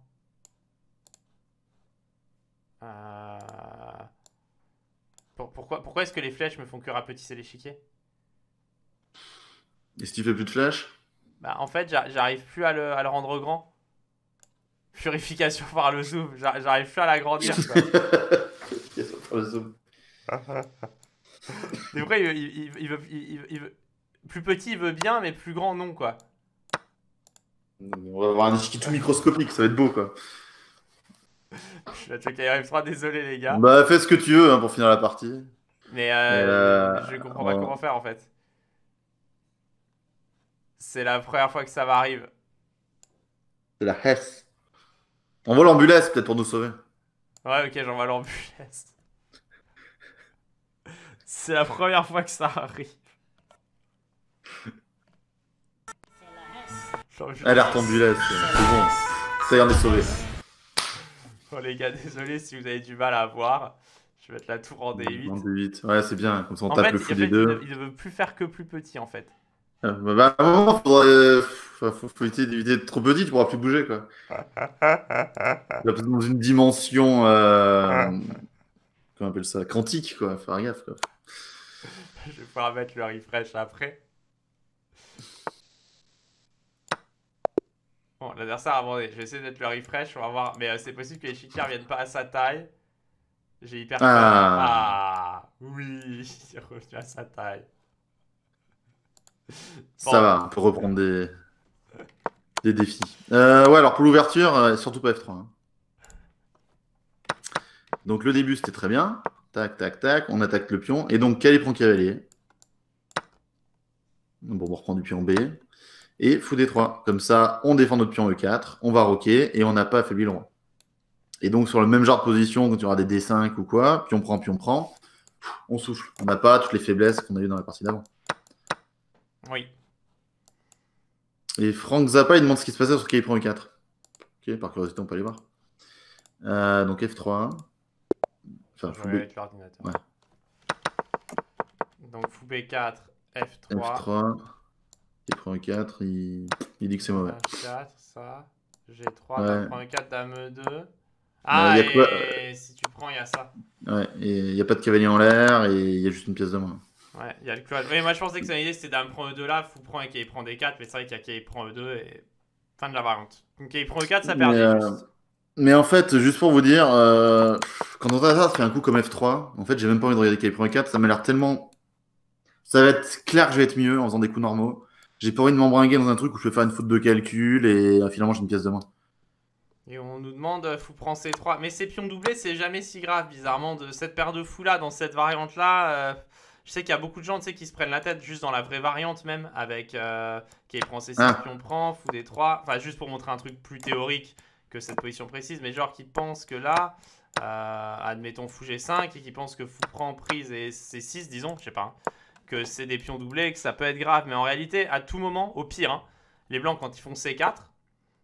euh, Pourquoi, pourquoi est-ce que les flèches me font que rapetisser l'échiquier Est-ce qu'il fait plus de flèches Bah en fait j'arrive plus à le, rendre grand purification par le zoom. J'arrive plus à l'agrandir. le vrai, il, veut, plus petit, il veut bien, mais plus grand, non, quoi. On va avoir un échiquier tout microscopique, ça va être beau quoi. Je suis la Chuck 3 désolé les gars. Bah fais ce que tu veux hein, pour finir la partie. Mais euh, ne euh, je comprends pas comment faire en fait. C'est la première fois que ça m'arrive. C'est la Hesse. Envoie l'ambulance peut-être pour nous sauver. Ouais ok j'envoie l'ambulance. C'est la première fois que ça arrive. Elle a retombé là, c'est bon. Ça y est, on est sauvé. Oh les gars, désolé si vous avez du mal à voir. Je vais mettre la tour en D8. En D8, ouais, c'est bien. Comme ça, on tape le fou des fait, deux. Il ne veut plus faire que plus petit, en fait. Euh, bah, bah, à un moment, faudrait, euh, faut, éviter d'être trop petit, tu pourras plus bouger, quoi. dans une dimension, euh, comment on appelle ça, quantique, quoi. faire gaffe, Je vais pouvoir mettre le refresh après. Bon, l'adversaire, abandonné. Je vais essayer d'être le refresh, on va voir. Mais euh, c'est possible que les ne viennent pas à sa taille. J'ai hyper ah. ah, oui, c'est revenu à sa taille. Ça va, on peut reprendre des, des défis. Euh, ouais, alors pour l'ouverture, euh, surtout pas F3. Hein. Donc le début, c'était très bien. Tac, tac, tac, on attaque le pion. Et donc, quel est prend cavalier. Bon, on reprend du pion B et fou d 3. Comme ça, on défend notre pion E4, on va roquer et on n'a pas affaibli le roi. Et donc, sur le même genre de position, quand il y aura des D5 ou quoi, pion prend, pion prend, on souffle. On n'a pas toutes les faiblesses qu'on a eues dans la partie d'avant. Oui. Et Franck Zappa, il demande ce qui se passait sur qu'il prend E4. Ok, par curiosité, on peut aller voir. Euh, donc F3. B... l'ordinateur. Donc fou B4, F3. F3. Il prend 4, il, dit que c'est mauvais. 4, ça. J'ai 3, ouais. 4, dame 2. Ah, et si tu prends, il y a ça. Ouais, et il n'y a pas de cavalier en l'air, et il y a juste une pièce de main. Ouais, il y a le quad. Oui, moi je pensais que une idée c'était dame prend E2 là, faut prend et qu'il prend des 4, mais c'est vrai qu'il y a qu'il prend E2 et fin de la variante. Donc il prend E4, ça perd. Mais, euh, mais, en fait, juste pour vous dire, euh, quand on a ça, ça fait un coup comme F3. En fait, j'ai même pas envie de regarder qu'il prend E4, ça m'a l'air tellement. Ça va être clair que je vais être mieux en faisant des coups normaux j'ai pas envie de m'embringuer dans un truc où je peux faire une faute de calcul et euh, finalement j'ai une pièce de main. Et on nous demande fou prend C3. Mais ces pions doublés, c'est jamais si grave, bizarrement. De cette paire de fous là, dans cette variante là, euh, je sais qu'il y a beaucoup de gens tu sais, qui se prennent la tête juste dans la vraie variante même, avec euh, qui ah. prend C6, pion prend, fou D3. Enfin, juste pour montrer un truc plus théorique que cette position précise, mais genre qui pense que là, admettons fou G5 et qui pense que fou prend prise et C6, disons, je sais pas. Hein que c'est des pions doublés, que ça peut être grave. Mais en réalité, à tout moment, au pire, hein, les blancs, quand ils font C4,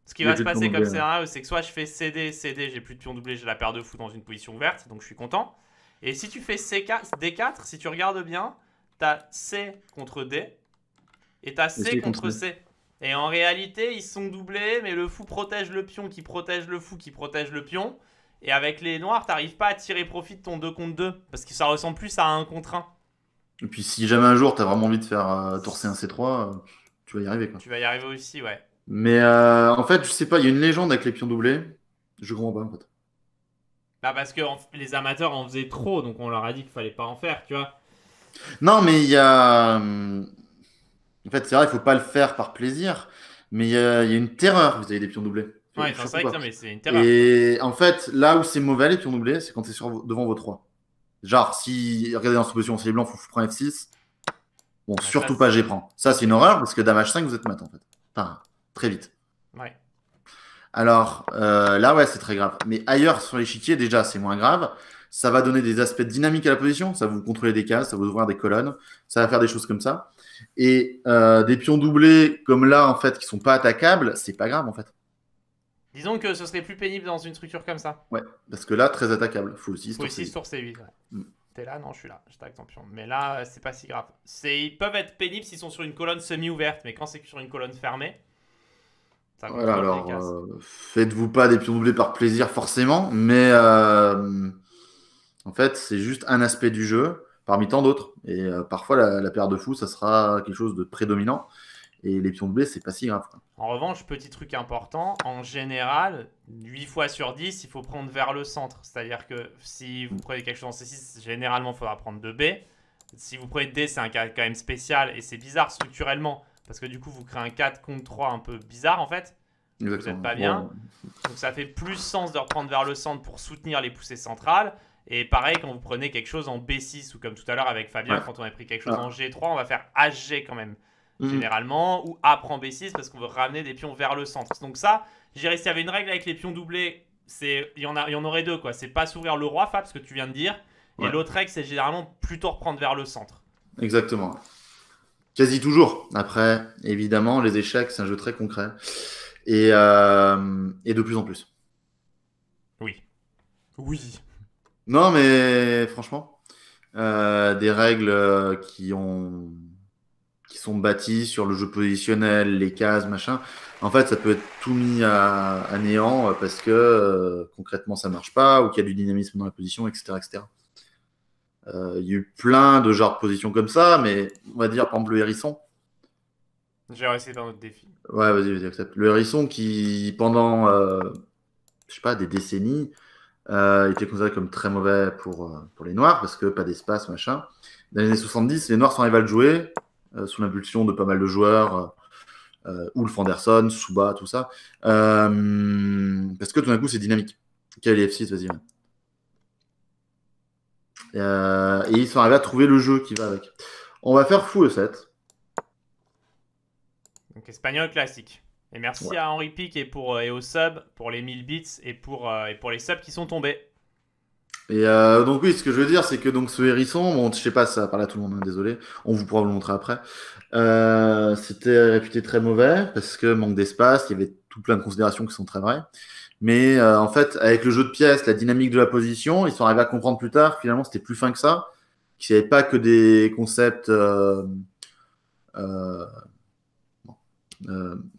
ce qui va se passer comme scénario, c'est que soit je fais CD, CD, j'ai plus de pions doublés, j'ai la paire de fous dans une position verte, donc je suis content. Et si tu fais C4, D4, si tu regardes bien, t'as C contre D et t'as C, contre C. Et en réalité, ils sont doublés, mais le fou protège le pion qui protège le fou qui protège le pion. Et avec les noirs, t'arrives pas à tirer profit de ton 2 contre 2 parce que ça ressemble plus à un contre 1. Et puis si jamais un jour t'as vraiment envie de faire euh, torcer un C3, euh, tu vas y arriver. Quoi. Tu vas y arriver aussi, ouais. Mais euh, en fait, je sais pas, il y a une légende avec les pions doublés. Je comprends pas, en fait. Bah parce que les amateurs en faisaient trop, donc on leur a dit qu'il fallait pas en faire, tu vois. Non, mais il y a. Euh, en fait, c'est vrai, il faut pas le faire par plaisir, mais il y, a une terreur vis-à-vis des pions doublés. Ouais, c'est vrai que c'est une terreur. Et en fait, là où c'est mauvais les pions doublés, c'est quand c'est devant vos trois. Genre, si regardez dans cette position, ah, c'est blanc, faut prendre F6. Bon, surtout pas G prend. Ça, c'est une horreur parce que dame H5, vous êtes mat en fait. Enfin, très vite. Ouais. Alors euh, là, ouais, c'est très grave. Mais ailleurs sur l'échiquier, déjà, c'est moins grave. Ça va donner des aspects dynamiques à la position. Ça va vous contrôler des cases, ça va vous ouvrir des colonnes. Ça va faire des choses comme ça. Et euh, des pions doublés comme là, en fait, qui sont pas attaquables, c'est pas grave en fait. Disons que ce serait plus pénible dans une structure comme ça. Ouais, parce que là, très attaquable. Faut aussi Faut 6 sur C8. Mm. T'es là Non, je suis là. J'attaque pion. Mais là, euh, c'est pas si grave. Ils peuvent être pénibles s'ils sont sur une colonne semi-ouverte, mais quand c'est sur une colonne fermée. Ça voilà, alors, euh, faites-vous pas des pions doublés par plaisir forcément, mais euh, en fait, c'est juste un aspect du jeu parmi tant d'autres. Et parfois, la, la, paire de fous, ça sera quelque chose de prédominant. Et les pions de blé, c'est pas si grave. En revanche, petit truc important, en général, 8 fois sur 10, il faut prendre vers le centre. C'est-à-dire que si vous mm. prenez quelque chose en C6, généralement, il faudra prendre de B. Si vous prenez D, c'est un cas quand même spécial et c'est bizarre structurellement. Parce que du coup, vous créez un 4 contre 3 un peu bizarre en fait. Vous pas bien. Donc ça fait plus sens de reprendre vers le centre pour soutenir les poussées centrales. Et pareil, quand vous prenez quelque chose en B6 ou comme tout à l'heure avec Fabien, quand on a pris quelque chose ah. en G3, on va faire HG quand même. Mm. généralement, ou A prend B6 parce qu'on veut ramener des pions vers le centre. Donc ça, j'irais s'il y avait une règle avec les pions doublés, c'est il y en a, en aurait deux quoi. C'est pas s'ouvrir le roi Fab, ce que tu viens de dire, et l'autre règle c'est généralement plutôt reprendre vers le centre. Exactement. Quasi toujours. Après, évidemment, les échecs, c'est un jeu très concret. Et, euh, de plus en plus. Oui. Oui. Non, mais franchement, euh, des règles qui ont qui sont bâtis sur le jeu positionnel, les cases, machin. En fait, ça peut être tout mis à, néant euh, parce que euh, concrètement ça marche pas ou qu'il y a du dynamisme dans la position, etc. Euh, il y a eu plein de genres de positions comme ça, mais on va dire par exemple le hérisson. J'ai réussi dans notre défi. Ouais, vas-y, vas-y, accepte. Le hérisson qui, pendant, je sais pas, des décennies, était considéré comme très mauvais pour, pour les Noirs parce que pas d'espace, machin. Dans les années 70, les Noirs sont arrivés à le jouer euh, sous l'impulsion de pas mal de joueurs. Euh, euh, Ulf Anderson, Suba, tout ça. parce que tout d'un coup, c'est dynamique. KLF6 vas-y. et ils sont arrivés à trouver le jeu qui va avec. On va faire fou le 7 Donc espagnol classique. Et merci à Henri Pic et, pour, et au pour les 1000 bits et pour, et pour les subs qui sont tombés. Et euh, donc oui, ce que je veux dire, c'est que donc ce hérisson, bon, je sais pas, ça parle à tout le monde, hein, désolé, on vous pourra vous le montrer après. Euh, c'était réputé très mauvais parce que manque d'espace, il y avait tout plein de considérations qui sont très vraies. Mais euh, en fait, avec le jeu de pièces, la dynamique de la position, ils sont arrivés à comprendre plus tard, finalement, c'était plus fin que ça, qu'il n'y avait pas que des concepts, on va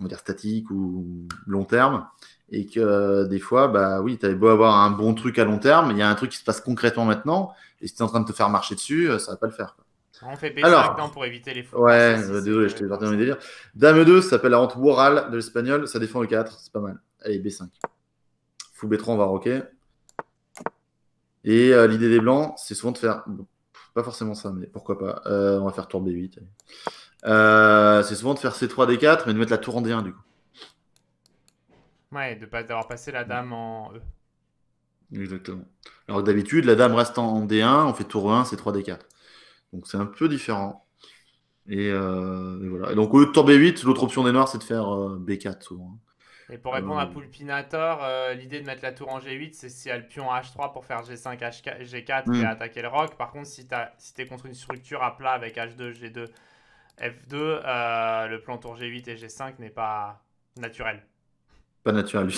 dire statiques ou long terme, et que euh, des fois, bah oui, tu avais beau avoir un bon truc à long terme, il y a un truc qui se passe concrètement maintenant, et si tu es en train de te faire marcher dessus, euh, ça va pas le faire. On fait b Alors, pour éviter les fautes. Ouais, euh, désolé, je t'ai perdu dans mes délires. Dame 2, ça s'appelle la rente Woral de l'espagnol, ça défend le 4, c'est pas mal. Allez, B5. Fou B3, on va roquer. Et l'idée des blancs, c'est souvent de faire. pas forcément ça, mais pourquoi pas. on va faire tour B8. c'est souvent de faire C3, D4, mais de mettre la tour en D1 du coup. Ouais, de pas d'avoir passé la dame en E. Exactement. Alors d'habitude, la dame reste en D1, on fait tour 1, c'est 3D4. Donc c'est un peu différent. Et, euh, voilà. donc au lieu de tour B8, l'autre option des noirs, c'est de faire euh, B4 souvent. Hein. Et pour répondre à euh. Pulpinator, l'idée de mettre la tour en G8, c'est si elle pion H3 pour faire G5, h G4 hmm. et attaquer le roc. Par contre, si tu si es contre une structure à plat avec H2, G2, F2, le plan tour G8 et G5 n'est pas naturel. Pas naturel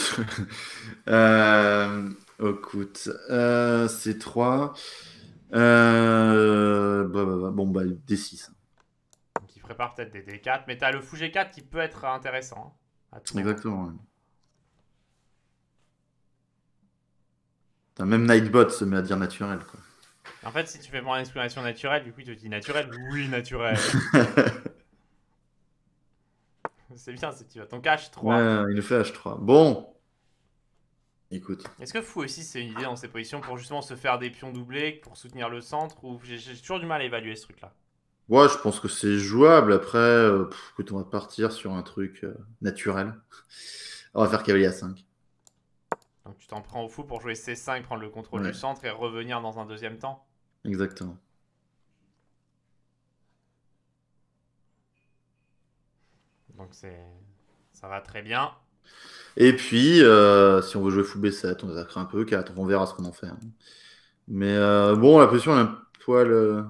euh, oh, écoute, euh, c'est 3. Euh, bah, bah, bah, bon, bah, D6. Donc Qui prépare peut-être des D4, mais t'as le fou G4 qui peut être intéressant. Hein, Exactement. même Nightbot se met à dire naturel. Quoi. En fait, si tu fais moins explanation naturelle, du coup, il te dit naturel, oui, naturel. C'est bien, c'est tu vas ton cache 3. Ouais, il nous fait H3. Bon. Écoute. Est-ce que fou aussi c'est une idée dans ces positions pour justement se faire des pions doublés, pour soutenir le centre ou J'ai toujours du mal à évaluer ce truc-là. Ouais, je pense que c'est jouable. Après, euh, écoute, on va partir sur un truc euh, naturel. on va faire cavalier à 5. Donc tu t'en prends au fou pour jouer C5, prendre le contrôle du centre et revenir dans un deuxième temps Exactement. Donc c'est ça va très bien. Et puis, euh, si on veut jouer fou B7, on craindre un peu 4, on verra ce qu'on en fait. Hein. Mais euh, bon, la position est un poil euh,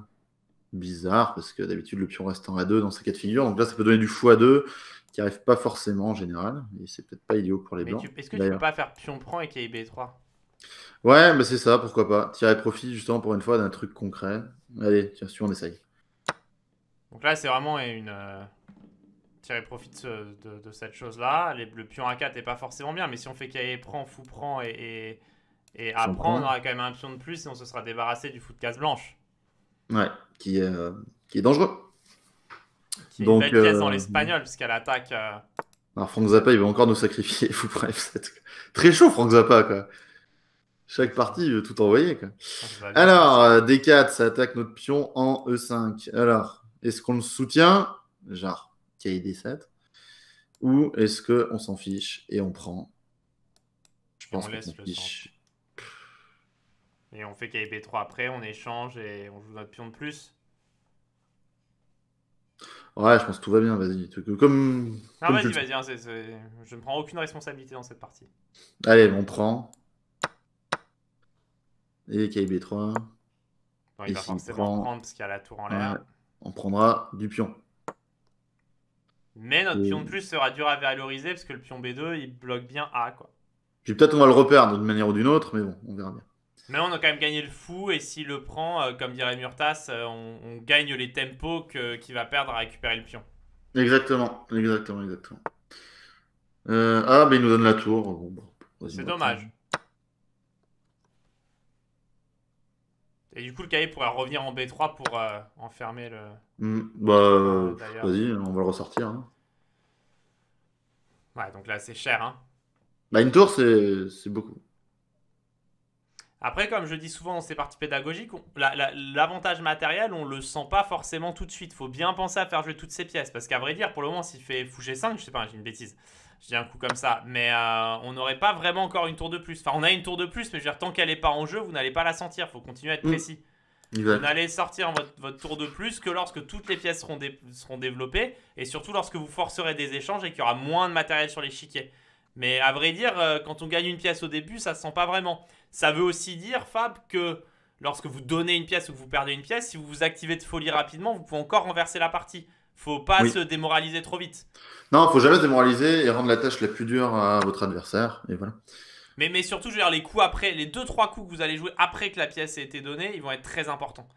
bizarre, parce que d'habitude, le pion reste en A2 dans ces cas de figure. Donc là, ça peut donner du fou à 2 qui n'arrive pas forcément en général. Et c'est peut-être pas idiot pour les blancs. Est-ce que tu peux pas faire pion prend et qu'il y ait B3 Ouais, mais c'est ça, pourquoi pas. Tirer profit justement pour une fois d'un truc concret. Allez, tiens, si on essaye. Donc là, c'est vraiment une, tirer profit de, de, cette chose-là. Le pion A4 n'est pas forcément bien, mais si on fait cahier prend, fou prend et, et, on aura quand même un pion de plus et on se sera débarrassé du fou de case blanche. Ouais, qui est, euh, qui est dangereux. Qui est une belle pièce dans euh, l'espagnol, puisqu'elle attaque. Euh, Alors, Franck Zappa, il veut encore nous sacrifier fou prend F7. Très chaud, Franck Zappa, quoi. Chaque partie veut tout envoyer. Quoi. Alors, D4, ça attaque notre pion en E5. Alors, est-ce qu'on le soutient Genre. KD7 Ou est-ce qu'on s'en fiche et on prend Je pense qu'on s'en fiche. Et on fait KB3 après, on échange et on joue notre pion de plus Ouais, je pense que tout va bien, vas-y. Comme... Non, vas-y, vas-y, hein, je ne prends aucune responsabilité dans cette partie. Allez, on prend. Et KB3. il va forcément prendre parce qu'il y a la tour en l'air. on prendra du pion. Mais notre pion de plus sera dur à valoriser parce que le pion B2, il bloque bien A. Quoi. Puis peut-être on va le reperdre d'une manière ou d'une autre, mais bon, on verra bien. Mais on a quand même gagné le fou, et s'il le prend, euh, comme dirait Murtas, euh, on, gagne les tempos qu'il va perdre à récupérer le pion. Exactement, exactement, exactement. Euh, ah, mais il nous donne la tour. Bah, C'est dommage. Et du coup, le cahier pourrait revenir en B3 pour euh, enfermer le. Hmm, bah, vas-y, on va le ressortir. Hein. Ouais, donc là, c'est cher. Hein. Bah, une tour, c'est beaucoup. Après, comme je dis souvent dans ces parties pédagogiques, l'avantage matériel, on le sent pas forcément tout de suite. faut bien penser à faire jouer toutes ces pièces. Parce qu'à vrai dire, pour le moment, s'il fait fou G5, je sais pas, j'ai une bêtise. J'ai un coup comme ça. Mais euh, on n'aurait pas vraiment encore une tour de plus. Enfin, on a une tour de plus, mais je veux dire, tant qu'elle n'est pas en jeu, vous n'allez pas la sentir. faut continuer à être mm. précis. Vous n'allez sortir votre, tour de plus que lorsque toutes les pièces seront, développées et surtout lorsque vous forcerez des échanges et qu'il y aura moins de matériel sur chiquets. Mais à vrai dire, euh, quand on gagne une pièce au début, ça se sent pas vraiment. Ça veut aussi dire, Fab, que lorsque vous donnez une pièce ou que vous perdez une pièce, si vous vous activez de folie rapidement, vous pouvez encore renverser la partie faut pas se démoraliser trop vite. Non, faut jamais se démoraliser et rendre la tâche la plus dure à votre adversaire. Et voilà. Mais, surtout, je les coups après, les 2-3 coups que vous allez jouer après que la pièce ait été donnée, ils vont être très importants.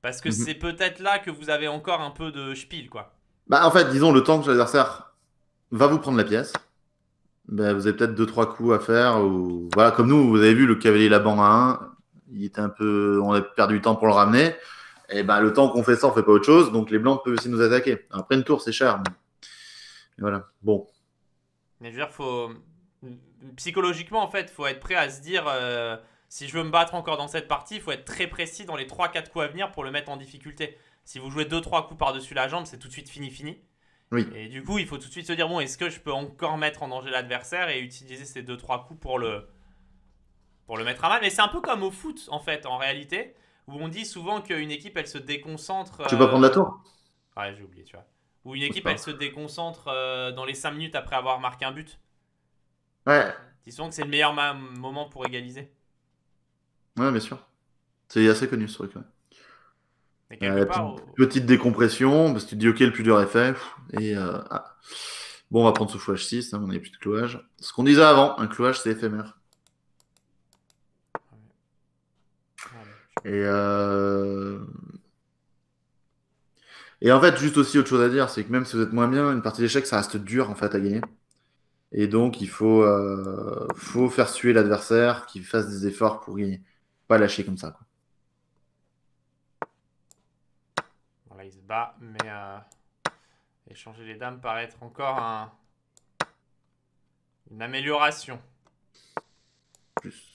Parce que mhm. c'est peut-être là que vous avez encore un peu de spiel, quoi. Bah, en fait, disons, le temps que l'adversaire va vous prendre la pièce, bah, vous avez peut-être 2 trois coups à faire. Ou... Voilà, comme nous, vous avez vu le cavalier Laban à 1, il est un peu. On a perdu du temps pour le ramener et eh ben, le temps qu'on fait ça, on fait pas autre chose. Donc les blancs peuvent aussi nous attaquer. Après une tour, c'est cher. Voilà. Bon. Mais je veux dire, faut... psychologiquement, en fait, faut être prêt à se dire euh, si je veux me battre encore dans cette partie, il faut être très précis dans les 3-4 coups à venir pour le mettre en difficulté. Si vous jouez 2-3 coups par-dessus la jambe, c'est tout de suite fini, fini. Oui. Et du coup, il faut tout de suite se dire bon, est-ce que je peux encore mettre en danger l'adversaire et utiliser ces 2-3 coups pour le, pour le mettre à mal Mais c'est un peu comme au foot, en fait, en réalité où on dit souvent qu'une équipe elle se déconcentre. Tu vas prendre la euh, tour Ouais, j'ai oublié, tu vois. Où une équipe elle se déconcentre euh, dans les 5 minutes après avoir marqué un but. Ouais. Ils que c'est le meilleur moment pour égaliser. Ouais, bien sûr. C'est assez connu ce truc. Ouais. petite, décompression, parce que tu dis ok, le plus dur est fait. Et euh, ah. bon, on va prendre ce fouage hein, 6, on n'a plus de clouage. Ce qu'on disait avant, un clouage c'est éphémère. Euh, et, en fait, juste aussi autre chose à dire, c'est que même si vous êtes moins bien, une partie d'échecs, ça reste dur en fait à gagner. Et donc, il faut, euh, faut faire suer l'adversaire, qu'il fasse des efforts pour gagner. Pas lâcher comme ça. Quoi. il se bat, mais euh, échanger les dames paraît être encore un... une amélioration. Plus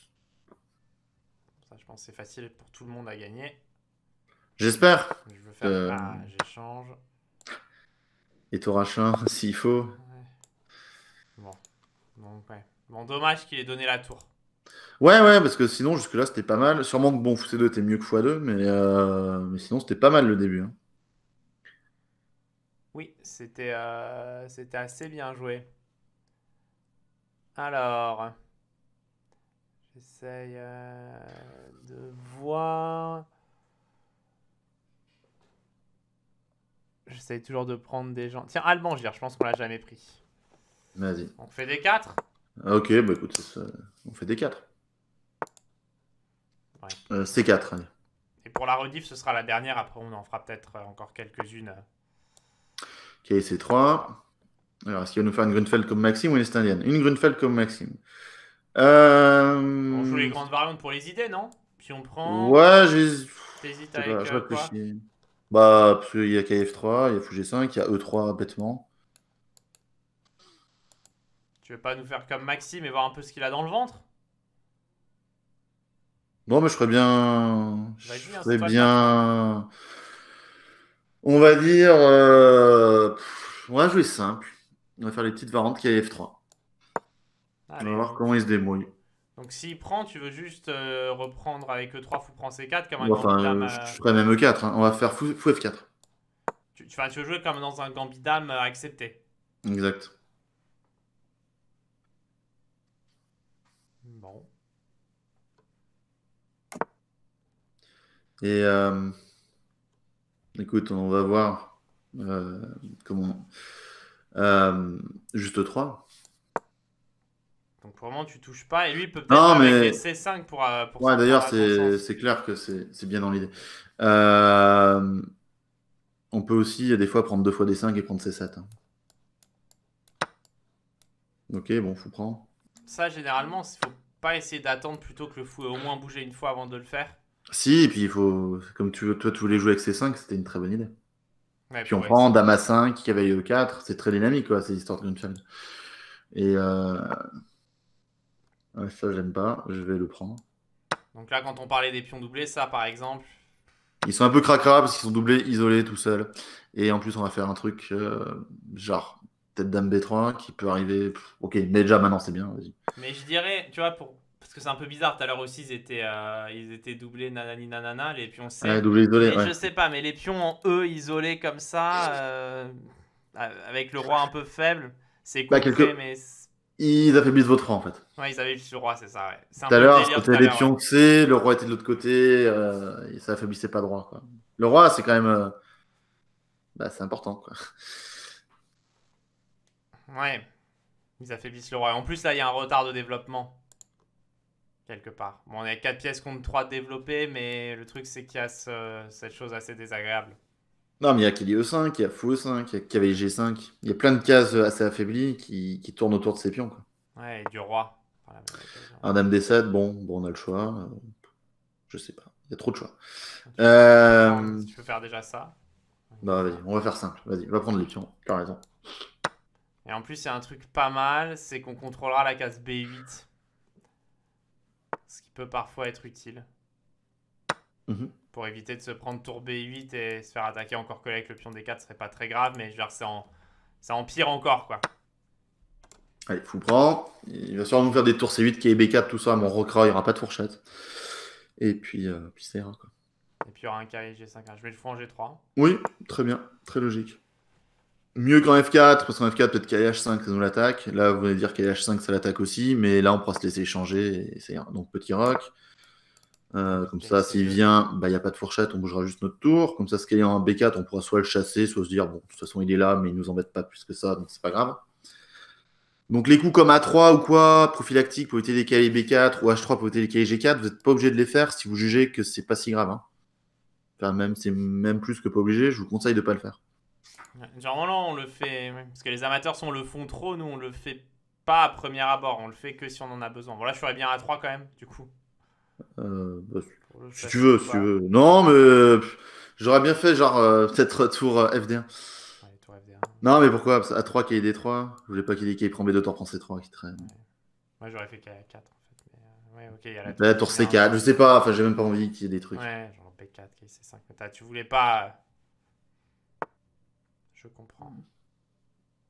c'est facile pour tout le monde à gagner. J'espère. Je veux faire. Euh... j'échange. Et s'il faut. Bon. Bon, dommage qu'il ait donné la tour. Ouais, ouais, parce que sinon, jusque-là, c'était pas mal. Sûrement que bon, fou 2 était mieux que x2, euh, mais, sinon, c'était pas mal le début. Hein. Oui, c'était euh, c'était assez bien joué. Alors. J'essaye euh, de voir. J'essaye toujours de prendre des gens. Tiens, Allemand, je pense qu'on l'a jamais pris. Vas-y. On fait des 4 ah, Ok, bah écoute, on fait des 4. Ouais. Euh, c'est 4, Et pour la rediff, ce sera la dernière. Après, on en fera peut-être euh, encore quelques-unes. Ok, c'est 3. Alors, est-ce qu'il va nous faire une Grunfeld comme Maxime ou une Estandienne Une Grunfeld comme Maxime. Euh, on joue les grandes variantes pour les idées, non Puis on prend. Ouais, j'hésite. T'hésites avec. Euh, quoi bah, parce qu'il y a KF3, il y a Fougé 5 il y a E3 bêtement. Tu veux pas nous faire comme Maxime et voir un peu ce qu'il a dans le ventre Non, mais je ferais bien. Hein, je ferais bien. On va dire. Euh, on va jouer simple. On va faire les petites variantes KF3. On va voir comment il se débrouille. Donc s'il prend, tu veux juste euh, reprendre avec E3, fou prend C4 comme un enfin, euh, euh, je même E4, hein. on va faire fou, F4. Tu, vas, tu, jouer comme dans un Gambit accepté. Exact. Bon. Et écoute, on va voir comment. juste 3. E donc vraiment, tu touches pas. Et lui, il peut peut-être mais... C5 euh, pour. ouais, d'ailleurs, c'est clair que c'est bien dans l'idée. Euh, on peut aussi, des fois, prendre deux fois des 5 et prendre C7. Hein. Ok, bon, fou prend. Ça, généralement, il faut pas essayer d'attendre plutôt que le fou ait au moins bougé une fois avant de le faire. Si, et puis il faut. Comme tu, toi, tu voulais jouer avec C5, c'était une très bonne idée. puis on prend Dama 5, Cavalier 4, c'est très dynamique, quoi, ces histoires de Gunfield. Et. Euh, ça, j'aime pas. Je vais le prendre. Donc là, quand on parlait des pions doublés, ça, par exemple. Ils sont un peu cracra parce qu'ils sont doublés, isolés, tout seuls. Et en plus, on va faire un truc euh, genre tête dame B3 qui peut arriver. Ok, mais déjà maintenant, c'est bien. Vas-y. Mais je dirais, tu vois, pour... parce que c'est un peu bizarre. Tout à l'heure aussi, ils étaient, euh, ils étaient doublés nanani nanana. Les pions, c'est. Ouais, doublés isolés. Je sais pas, mais les pions en E isolés comme ça, euh, avec le roi un peu faible, c'est bah, cool, mais. Ils affaiblissent votre roi en fait. Ouais, ils affaiblissent le roi, c'est ça. Tout à l'heure, c'était les pions que c'est, le roi était de l'autre côté, euh, ça affaiblissait pas le roi. Le roi, c'est quand même. Euh, bah, c'est important quoi. Ouais, ils affaiblissent le roi. En plus, là, il y a un retard de développement. Quelque part. Bon, on est à 4 pièces contre 3 développées, mais le truc, c'est qu'il y a cette chose assez désagréable. Non, mais il y a e 5 il y a fou e 5 il y a KVG5. Il y a plein de cases assez affaiblies qui, qui tournent autour de ces pions. Quoi. Ouais, et du roi. Un dame d 7, bon, bon, on a le choix. Je sais pas. Il y a trop de choix. Euh, tu, peux, faire déjà ça. Bah, vas-y, on va faire simple. Vas-y, on va prendre les pions. Tu as raison. Et en plus, il y a un truc pas mal, c'est qu'on contrôlera la case B8. Ce qui peut parfois être utile. Mhm. Pour éviter de se prendre tour B8 et se faire attaquer encore que avec le pion D4 serait pas très grave, mais genre c'est en... ça empire encore quoi. Allez, fou prend. Il va sûrement nous faire des tours C8, qui est B4, tout ça, mon recra, il n'y aura pas de fourchette. Et puis, euh, puis c'est rien. quoi. Et puis il y aura un et G5. Je vais le fou en G3. Oui, très bien, très logique. Mieux qu'en F4, parce qu'en F4, peut-être KH5, ça nous l'attaque. Là, vous allez dire KH5, ça l'attaque aussi, mais là, on pourra se laisser échanger et c'est donc petit rock. Euh, comme ça, s'il vient, bah, il bah, n'y a pas de fourchette, on bougera juste notre tour. Comme ça, ce qu'il y en B4, on pourra soit le chasser, soit se dire, bon, de toute façon, il est là, mais il ne nous embête pas plus que ça, donc c'est pas grave. Donc les coups comme A3 ou quoi, prophylactique, pouvez décaler B4 ou H3, pour décaler G4, vous n'êtes pas obligé de les faire si vous jugez que c'est pas si grave. Hein. Enfin, même, c'est même plus que pas obligé, je vous conseille de pas le faire. Généralement, on le fait, parce que les amateurs, sont le font trop, nous, on le fait pas à premier abord, on le fait que si on en a besoin. Voilà, bon, je bien A3 quand même, du coup. Euh, bah, si tu veux, si tu veux. Non, mais j'aurais bien fait, genre, euh, peut-être tour FD1. tour 1 Non, mais pourquoi A3 qui est D3. Je voulais pas qu'il y prend B2, t'en prends C3 qui traîne. Ouais. Moi, j'aurais fait K4, en fait. Euh, ouais, ok, il y a la, bah, tour C4. Je sais pas, enfin, j'ai même pas envie qu'il y ait des trucs. Ouais, genre B4, C5. T'as, tu voulais pas. Je comprends.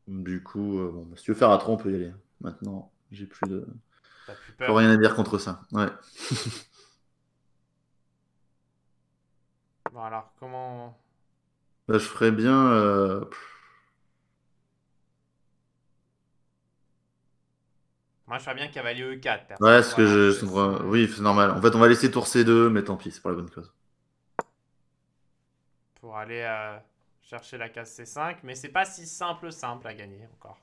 Du coup, bah, si tu veux faire A3, on peut y aller. Maintenant, j'ai plus de rien à dire contre ça. Ouais. bon, alors, comment. Bah, je ferais bien. Euh, Moi, je ferais bien cavalier E4. Ouais, ce que je. Euh, oui, c'est normal. En fait, on va laisser tour C2, mais tant pis, c'est pour la bonne cause. Pour aller euh, chercher la case C5, mais c'est pas si simple, simple à gagner encore.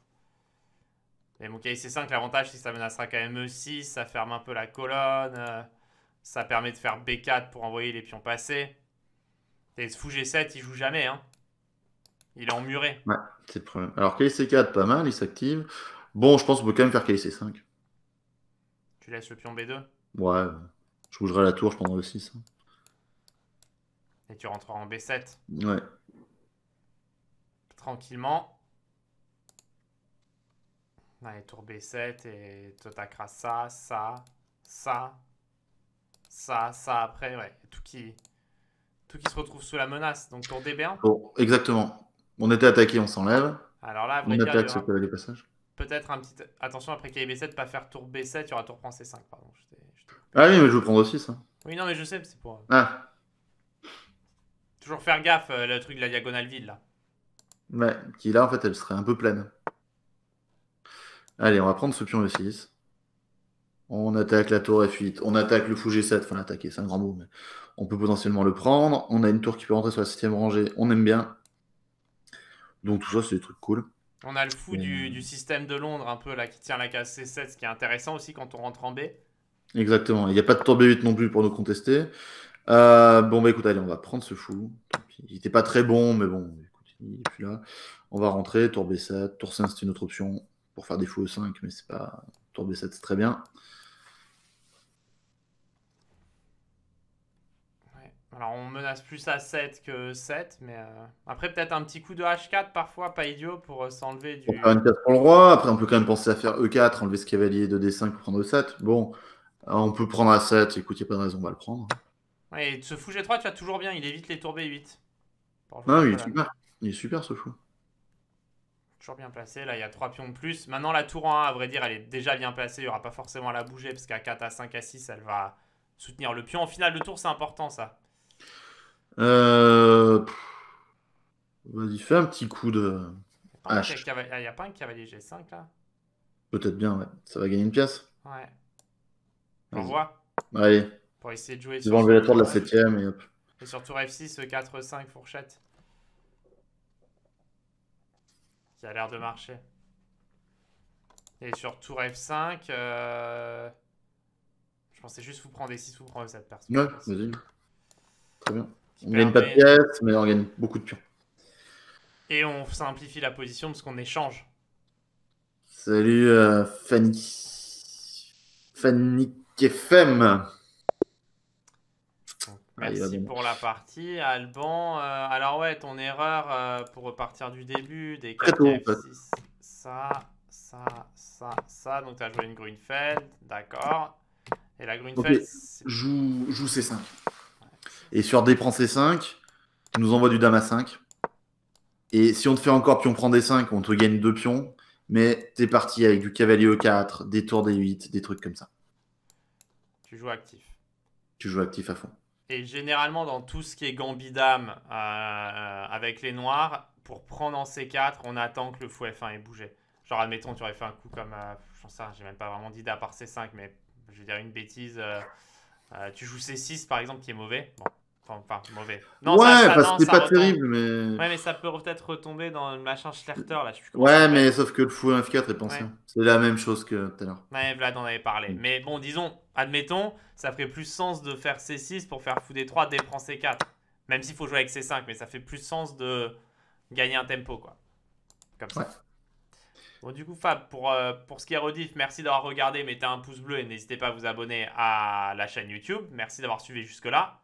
Et mon KC5, l'avantage, c'est que ça menacera quand même E6, ça ferme un peu la colonne, euh, ça permet de faire B4 pour envoyer les pions passés. Et ce fou G7, il joue jamais, hein. Il est emmuré. Ouais, c'est le problème. Alors KC4, pas mal, il s'active. Bon, je pense qu'on peut quand même faire KC5. Tu laisses le pion B2 Ouais, je bougerai la tour, je prendrai le 6. Hein. Et tu rentreras en B7 Ouais. Tranquillement. Allez, tour B7 et attaqueras ça, ça, ça, ça, ça après, ouais. Tout qui, tout qui se retrouve sous la menace. Donc tour DB1 bon, Exactement. On était attaqué, on s'enlève. Alors là, on attaque sur Peut-être un petit. Attention après qu'il ait B7, pas faire tour B7, il y aura tour C5, pardon. ah oui, mais je vais prendre aussi ça. Oui, non, mais je sais, c'est pour. Euh, ah. Toujours faire gaffe, euh, le truc de la diagonale vide là. Ouais, qui là en fait elle serait un peu pleine. Allez, on va prendre ce pion E6. On attaque la tour F8. On attaque le fou G7. Enfin, l'attaquer c'est un grand mot. Mais on peut potentiellement le prendre. On a une tour qui peut rentrer sur la 7 rangée. On aime bien. Donc, tout ça, c'est des trucs cool. On a le fou du, système de Londres, un peu, là, qui tient la case C7, ce qui est intéressant aussi quand on rentre en B. Exactement. Il n'y a pas de tour B8 non plus pour nous contester. Euh, bon, bah écoute, allez, on va prendre ce fou. Il n'était pas très bon, mais bon, il là. On va rentrer. Tour B7. Tour 5, c'est une autre option pour faire des e 5, mais c'est pas. Tour B7, c'est très bien. Alors on menace plus à 7 que 7, mais euh, après peut-être un petit coup de H4 parfois, pas idiot, pour euh, s'enlever du. une 4 pour le roi, après on peut quand même penser à faire E4, enlever ce cavalier de D5 pour prendre E7. Bon, euh, on peut prendre a 7, écoute, il a pas de raison, on va le prendre. Ouais, et ce fou G3, tu as toujours bien, il évite les tours B8. Non, il est super, il est super ce fou. Toujours bien placé. Là, il y a 3 pions de plus. Maintenant, la tour en 1, à vrai dire, elle est déjà bien placée. Il n'y aura pas forcément à la bouger parce qu'à 4, à 5, à 6, elle va soutenir le pion. En finale de tour, c'est important ça. Euh... Vas-y, fais un petit coup de. il n'y a pas un cavalier ah, G5 là Peut-être bien, ouais. Ça va gagner une pièce. Ouais. On voit. Allez. Pour essayer de jouer. Ils vont enlever la tour de la 7 et hop. Et surtout F6, 4-5 fourchette. Ça a l'air de marcher. Et sur tour F5, euh, je pensais juste vous prendre des 6, vous prendre 7 personne. vas-y. Très bien. on gagne pas de pièces, mais on gagne beaucoup de pions. Et on simplifie la position parce qu'on échange. Salut euh, Fanny. Fanny Merci pour la partie. Alban, euh, alors ouais, ton erreur euh, pour repartir du début, des 4 6 ça, ça, ça, ça. Donc tu as joué une Greenfeld, d'accord. Et la Greenfeld. Joue, C5. Et sur D prend C5, tu nous envoies du Dame à 5. Et si on te fait encore pion prend D5, on te gagne 2 pions. Mais t'es parti avec du cavalier E4, des tours D8, des trucs comme ça. Tu joues actif. Tu joues actif à fond. Et généralement, dans tout ce qui est gambit dame euh, euh, avec les noirs, pour prendre en C4, on attend que le fou F1 ait bougé. Genre, admettons, tu aurais fait un coup comme. Euh, ne sais j'ai même pas vraiment d'idée à part C5, mais je vais dire une bêtise. Euh, tu joues C6 par exemple, qui est mauvais. Bon. Enfin, mauvais. Non, ouais, parce que c'est pas terrible, mais. Ouais, mais ça peut peut-être retomber dans le machin Schlerter, là. Je suis ouais, mais sauf que le fou F4 est pensé. C'est la même chose que tout à l'heure. Ouais, Vlad en avait parlé. Mm. Mais bon, disons, Admettons, ça ferait plus sens de faire C6 pour faire fou des 3 D prend C4. Même s'il faut jouer avec C5, mais ça fait plus sens de gagner un tempo, quoi. Comme ça. Bon, du coup, Fab, pour, euh, pour ce qui est rediff, merci d'avoir regardé. Mettez un pouce bleu et n'hésitez pas à vous abonner à la chaîne YouTube. Merci d'avoir suivi jusque-là.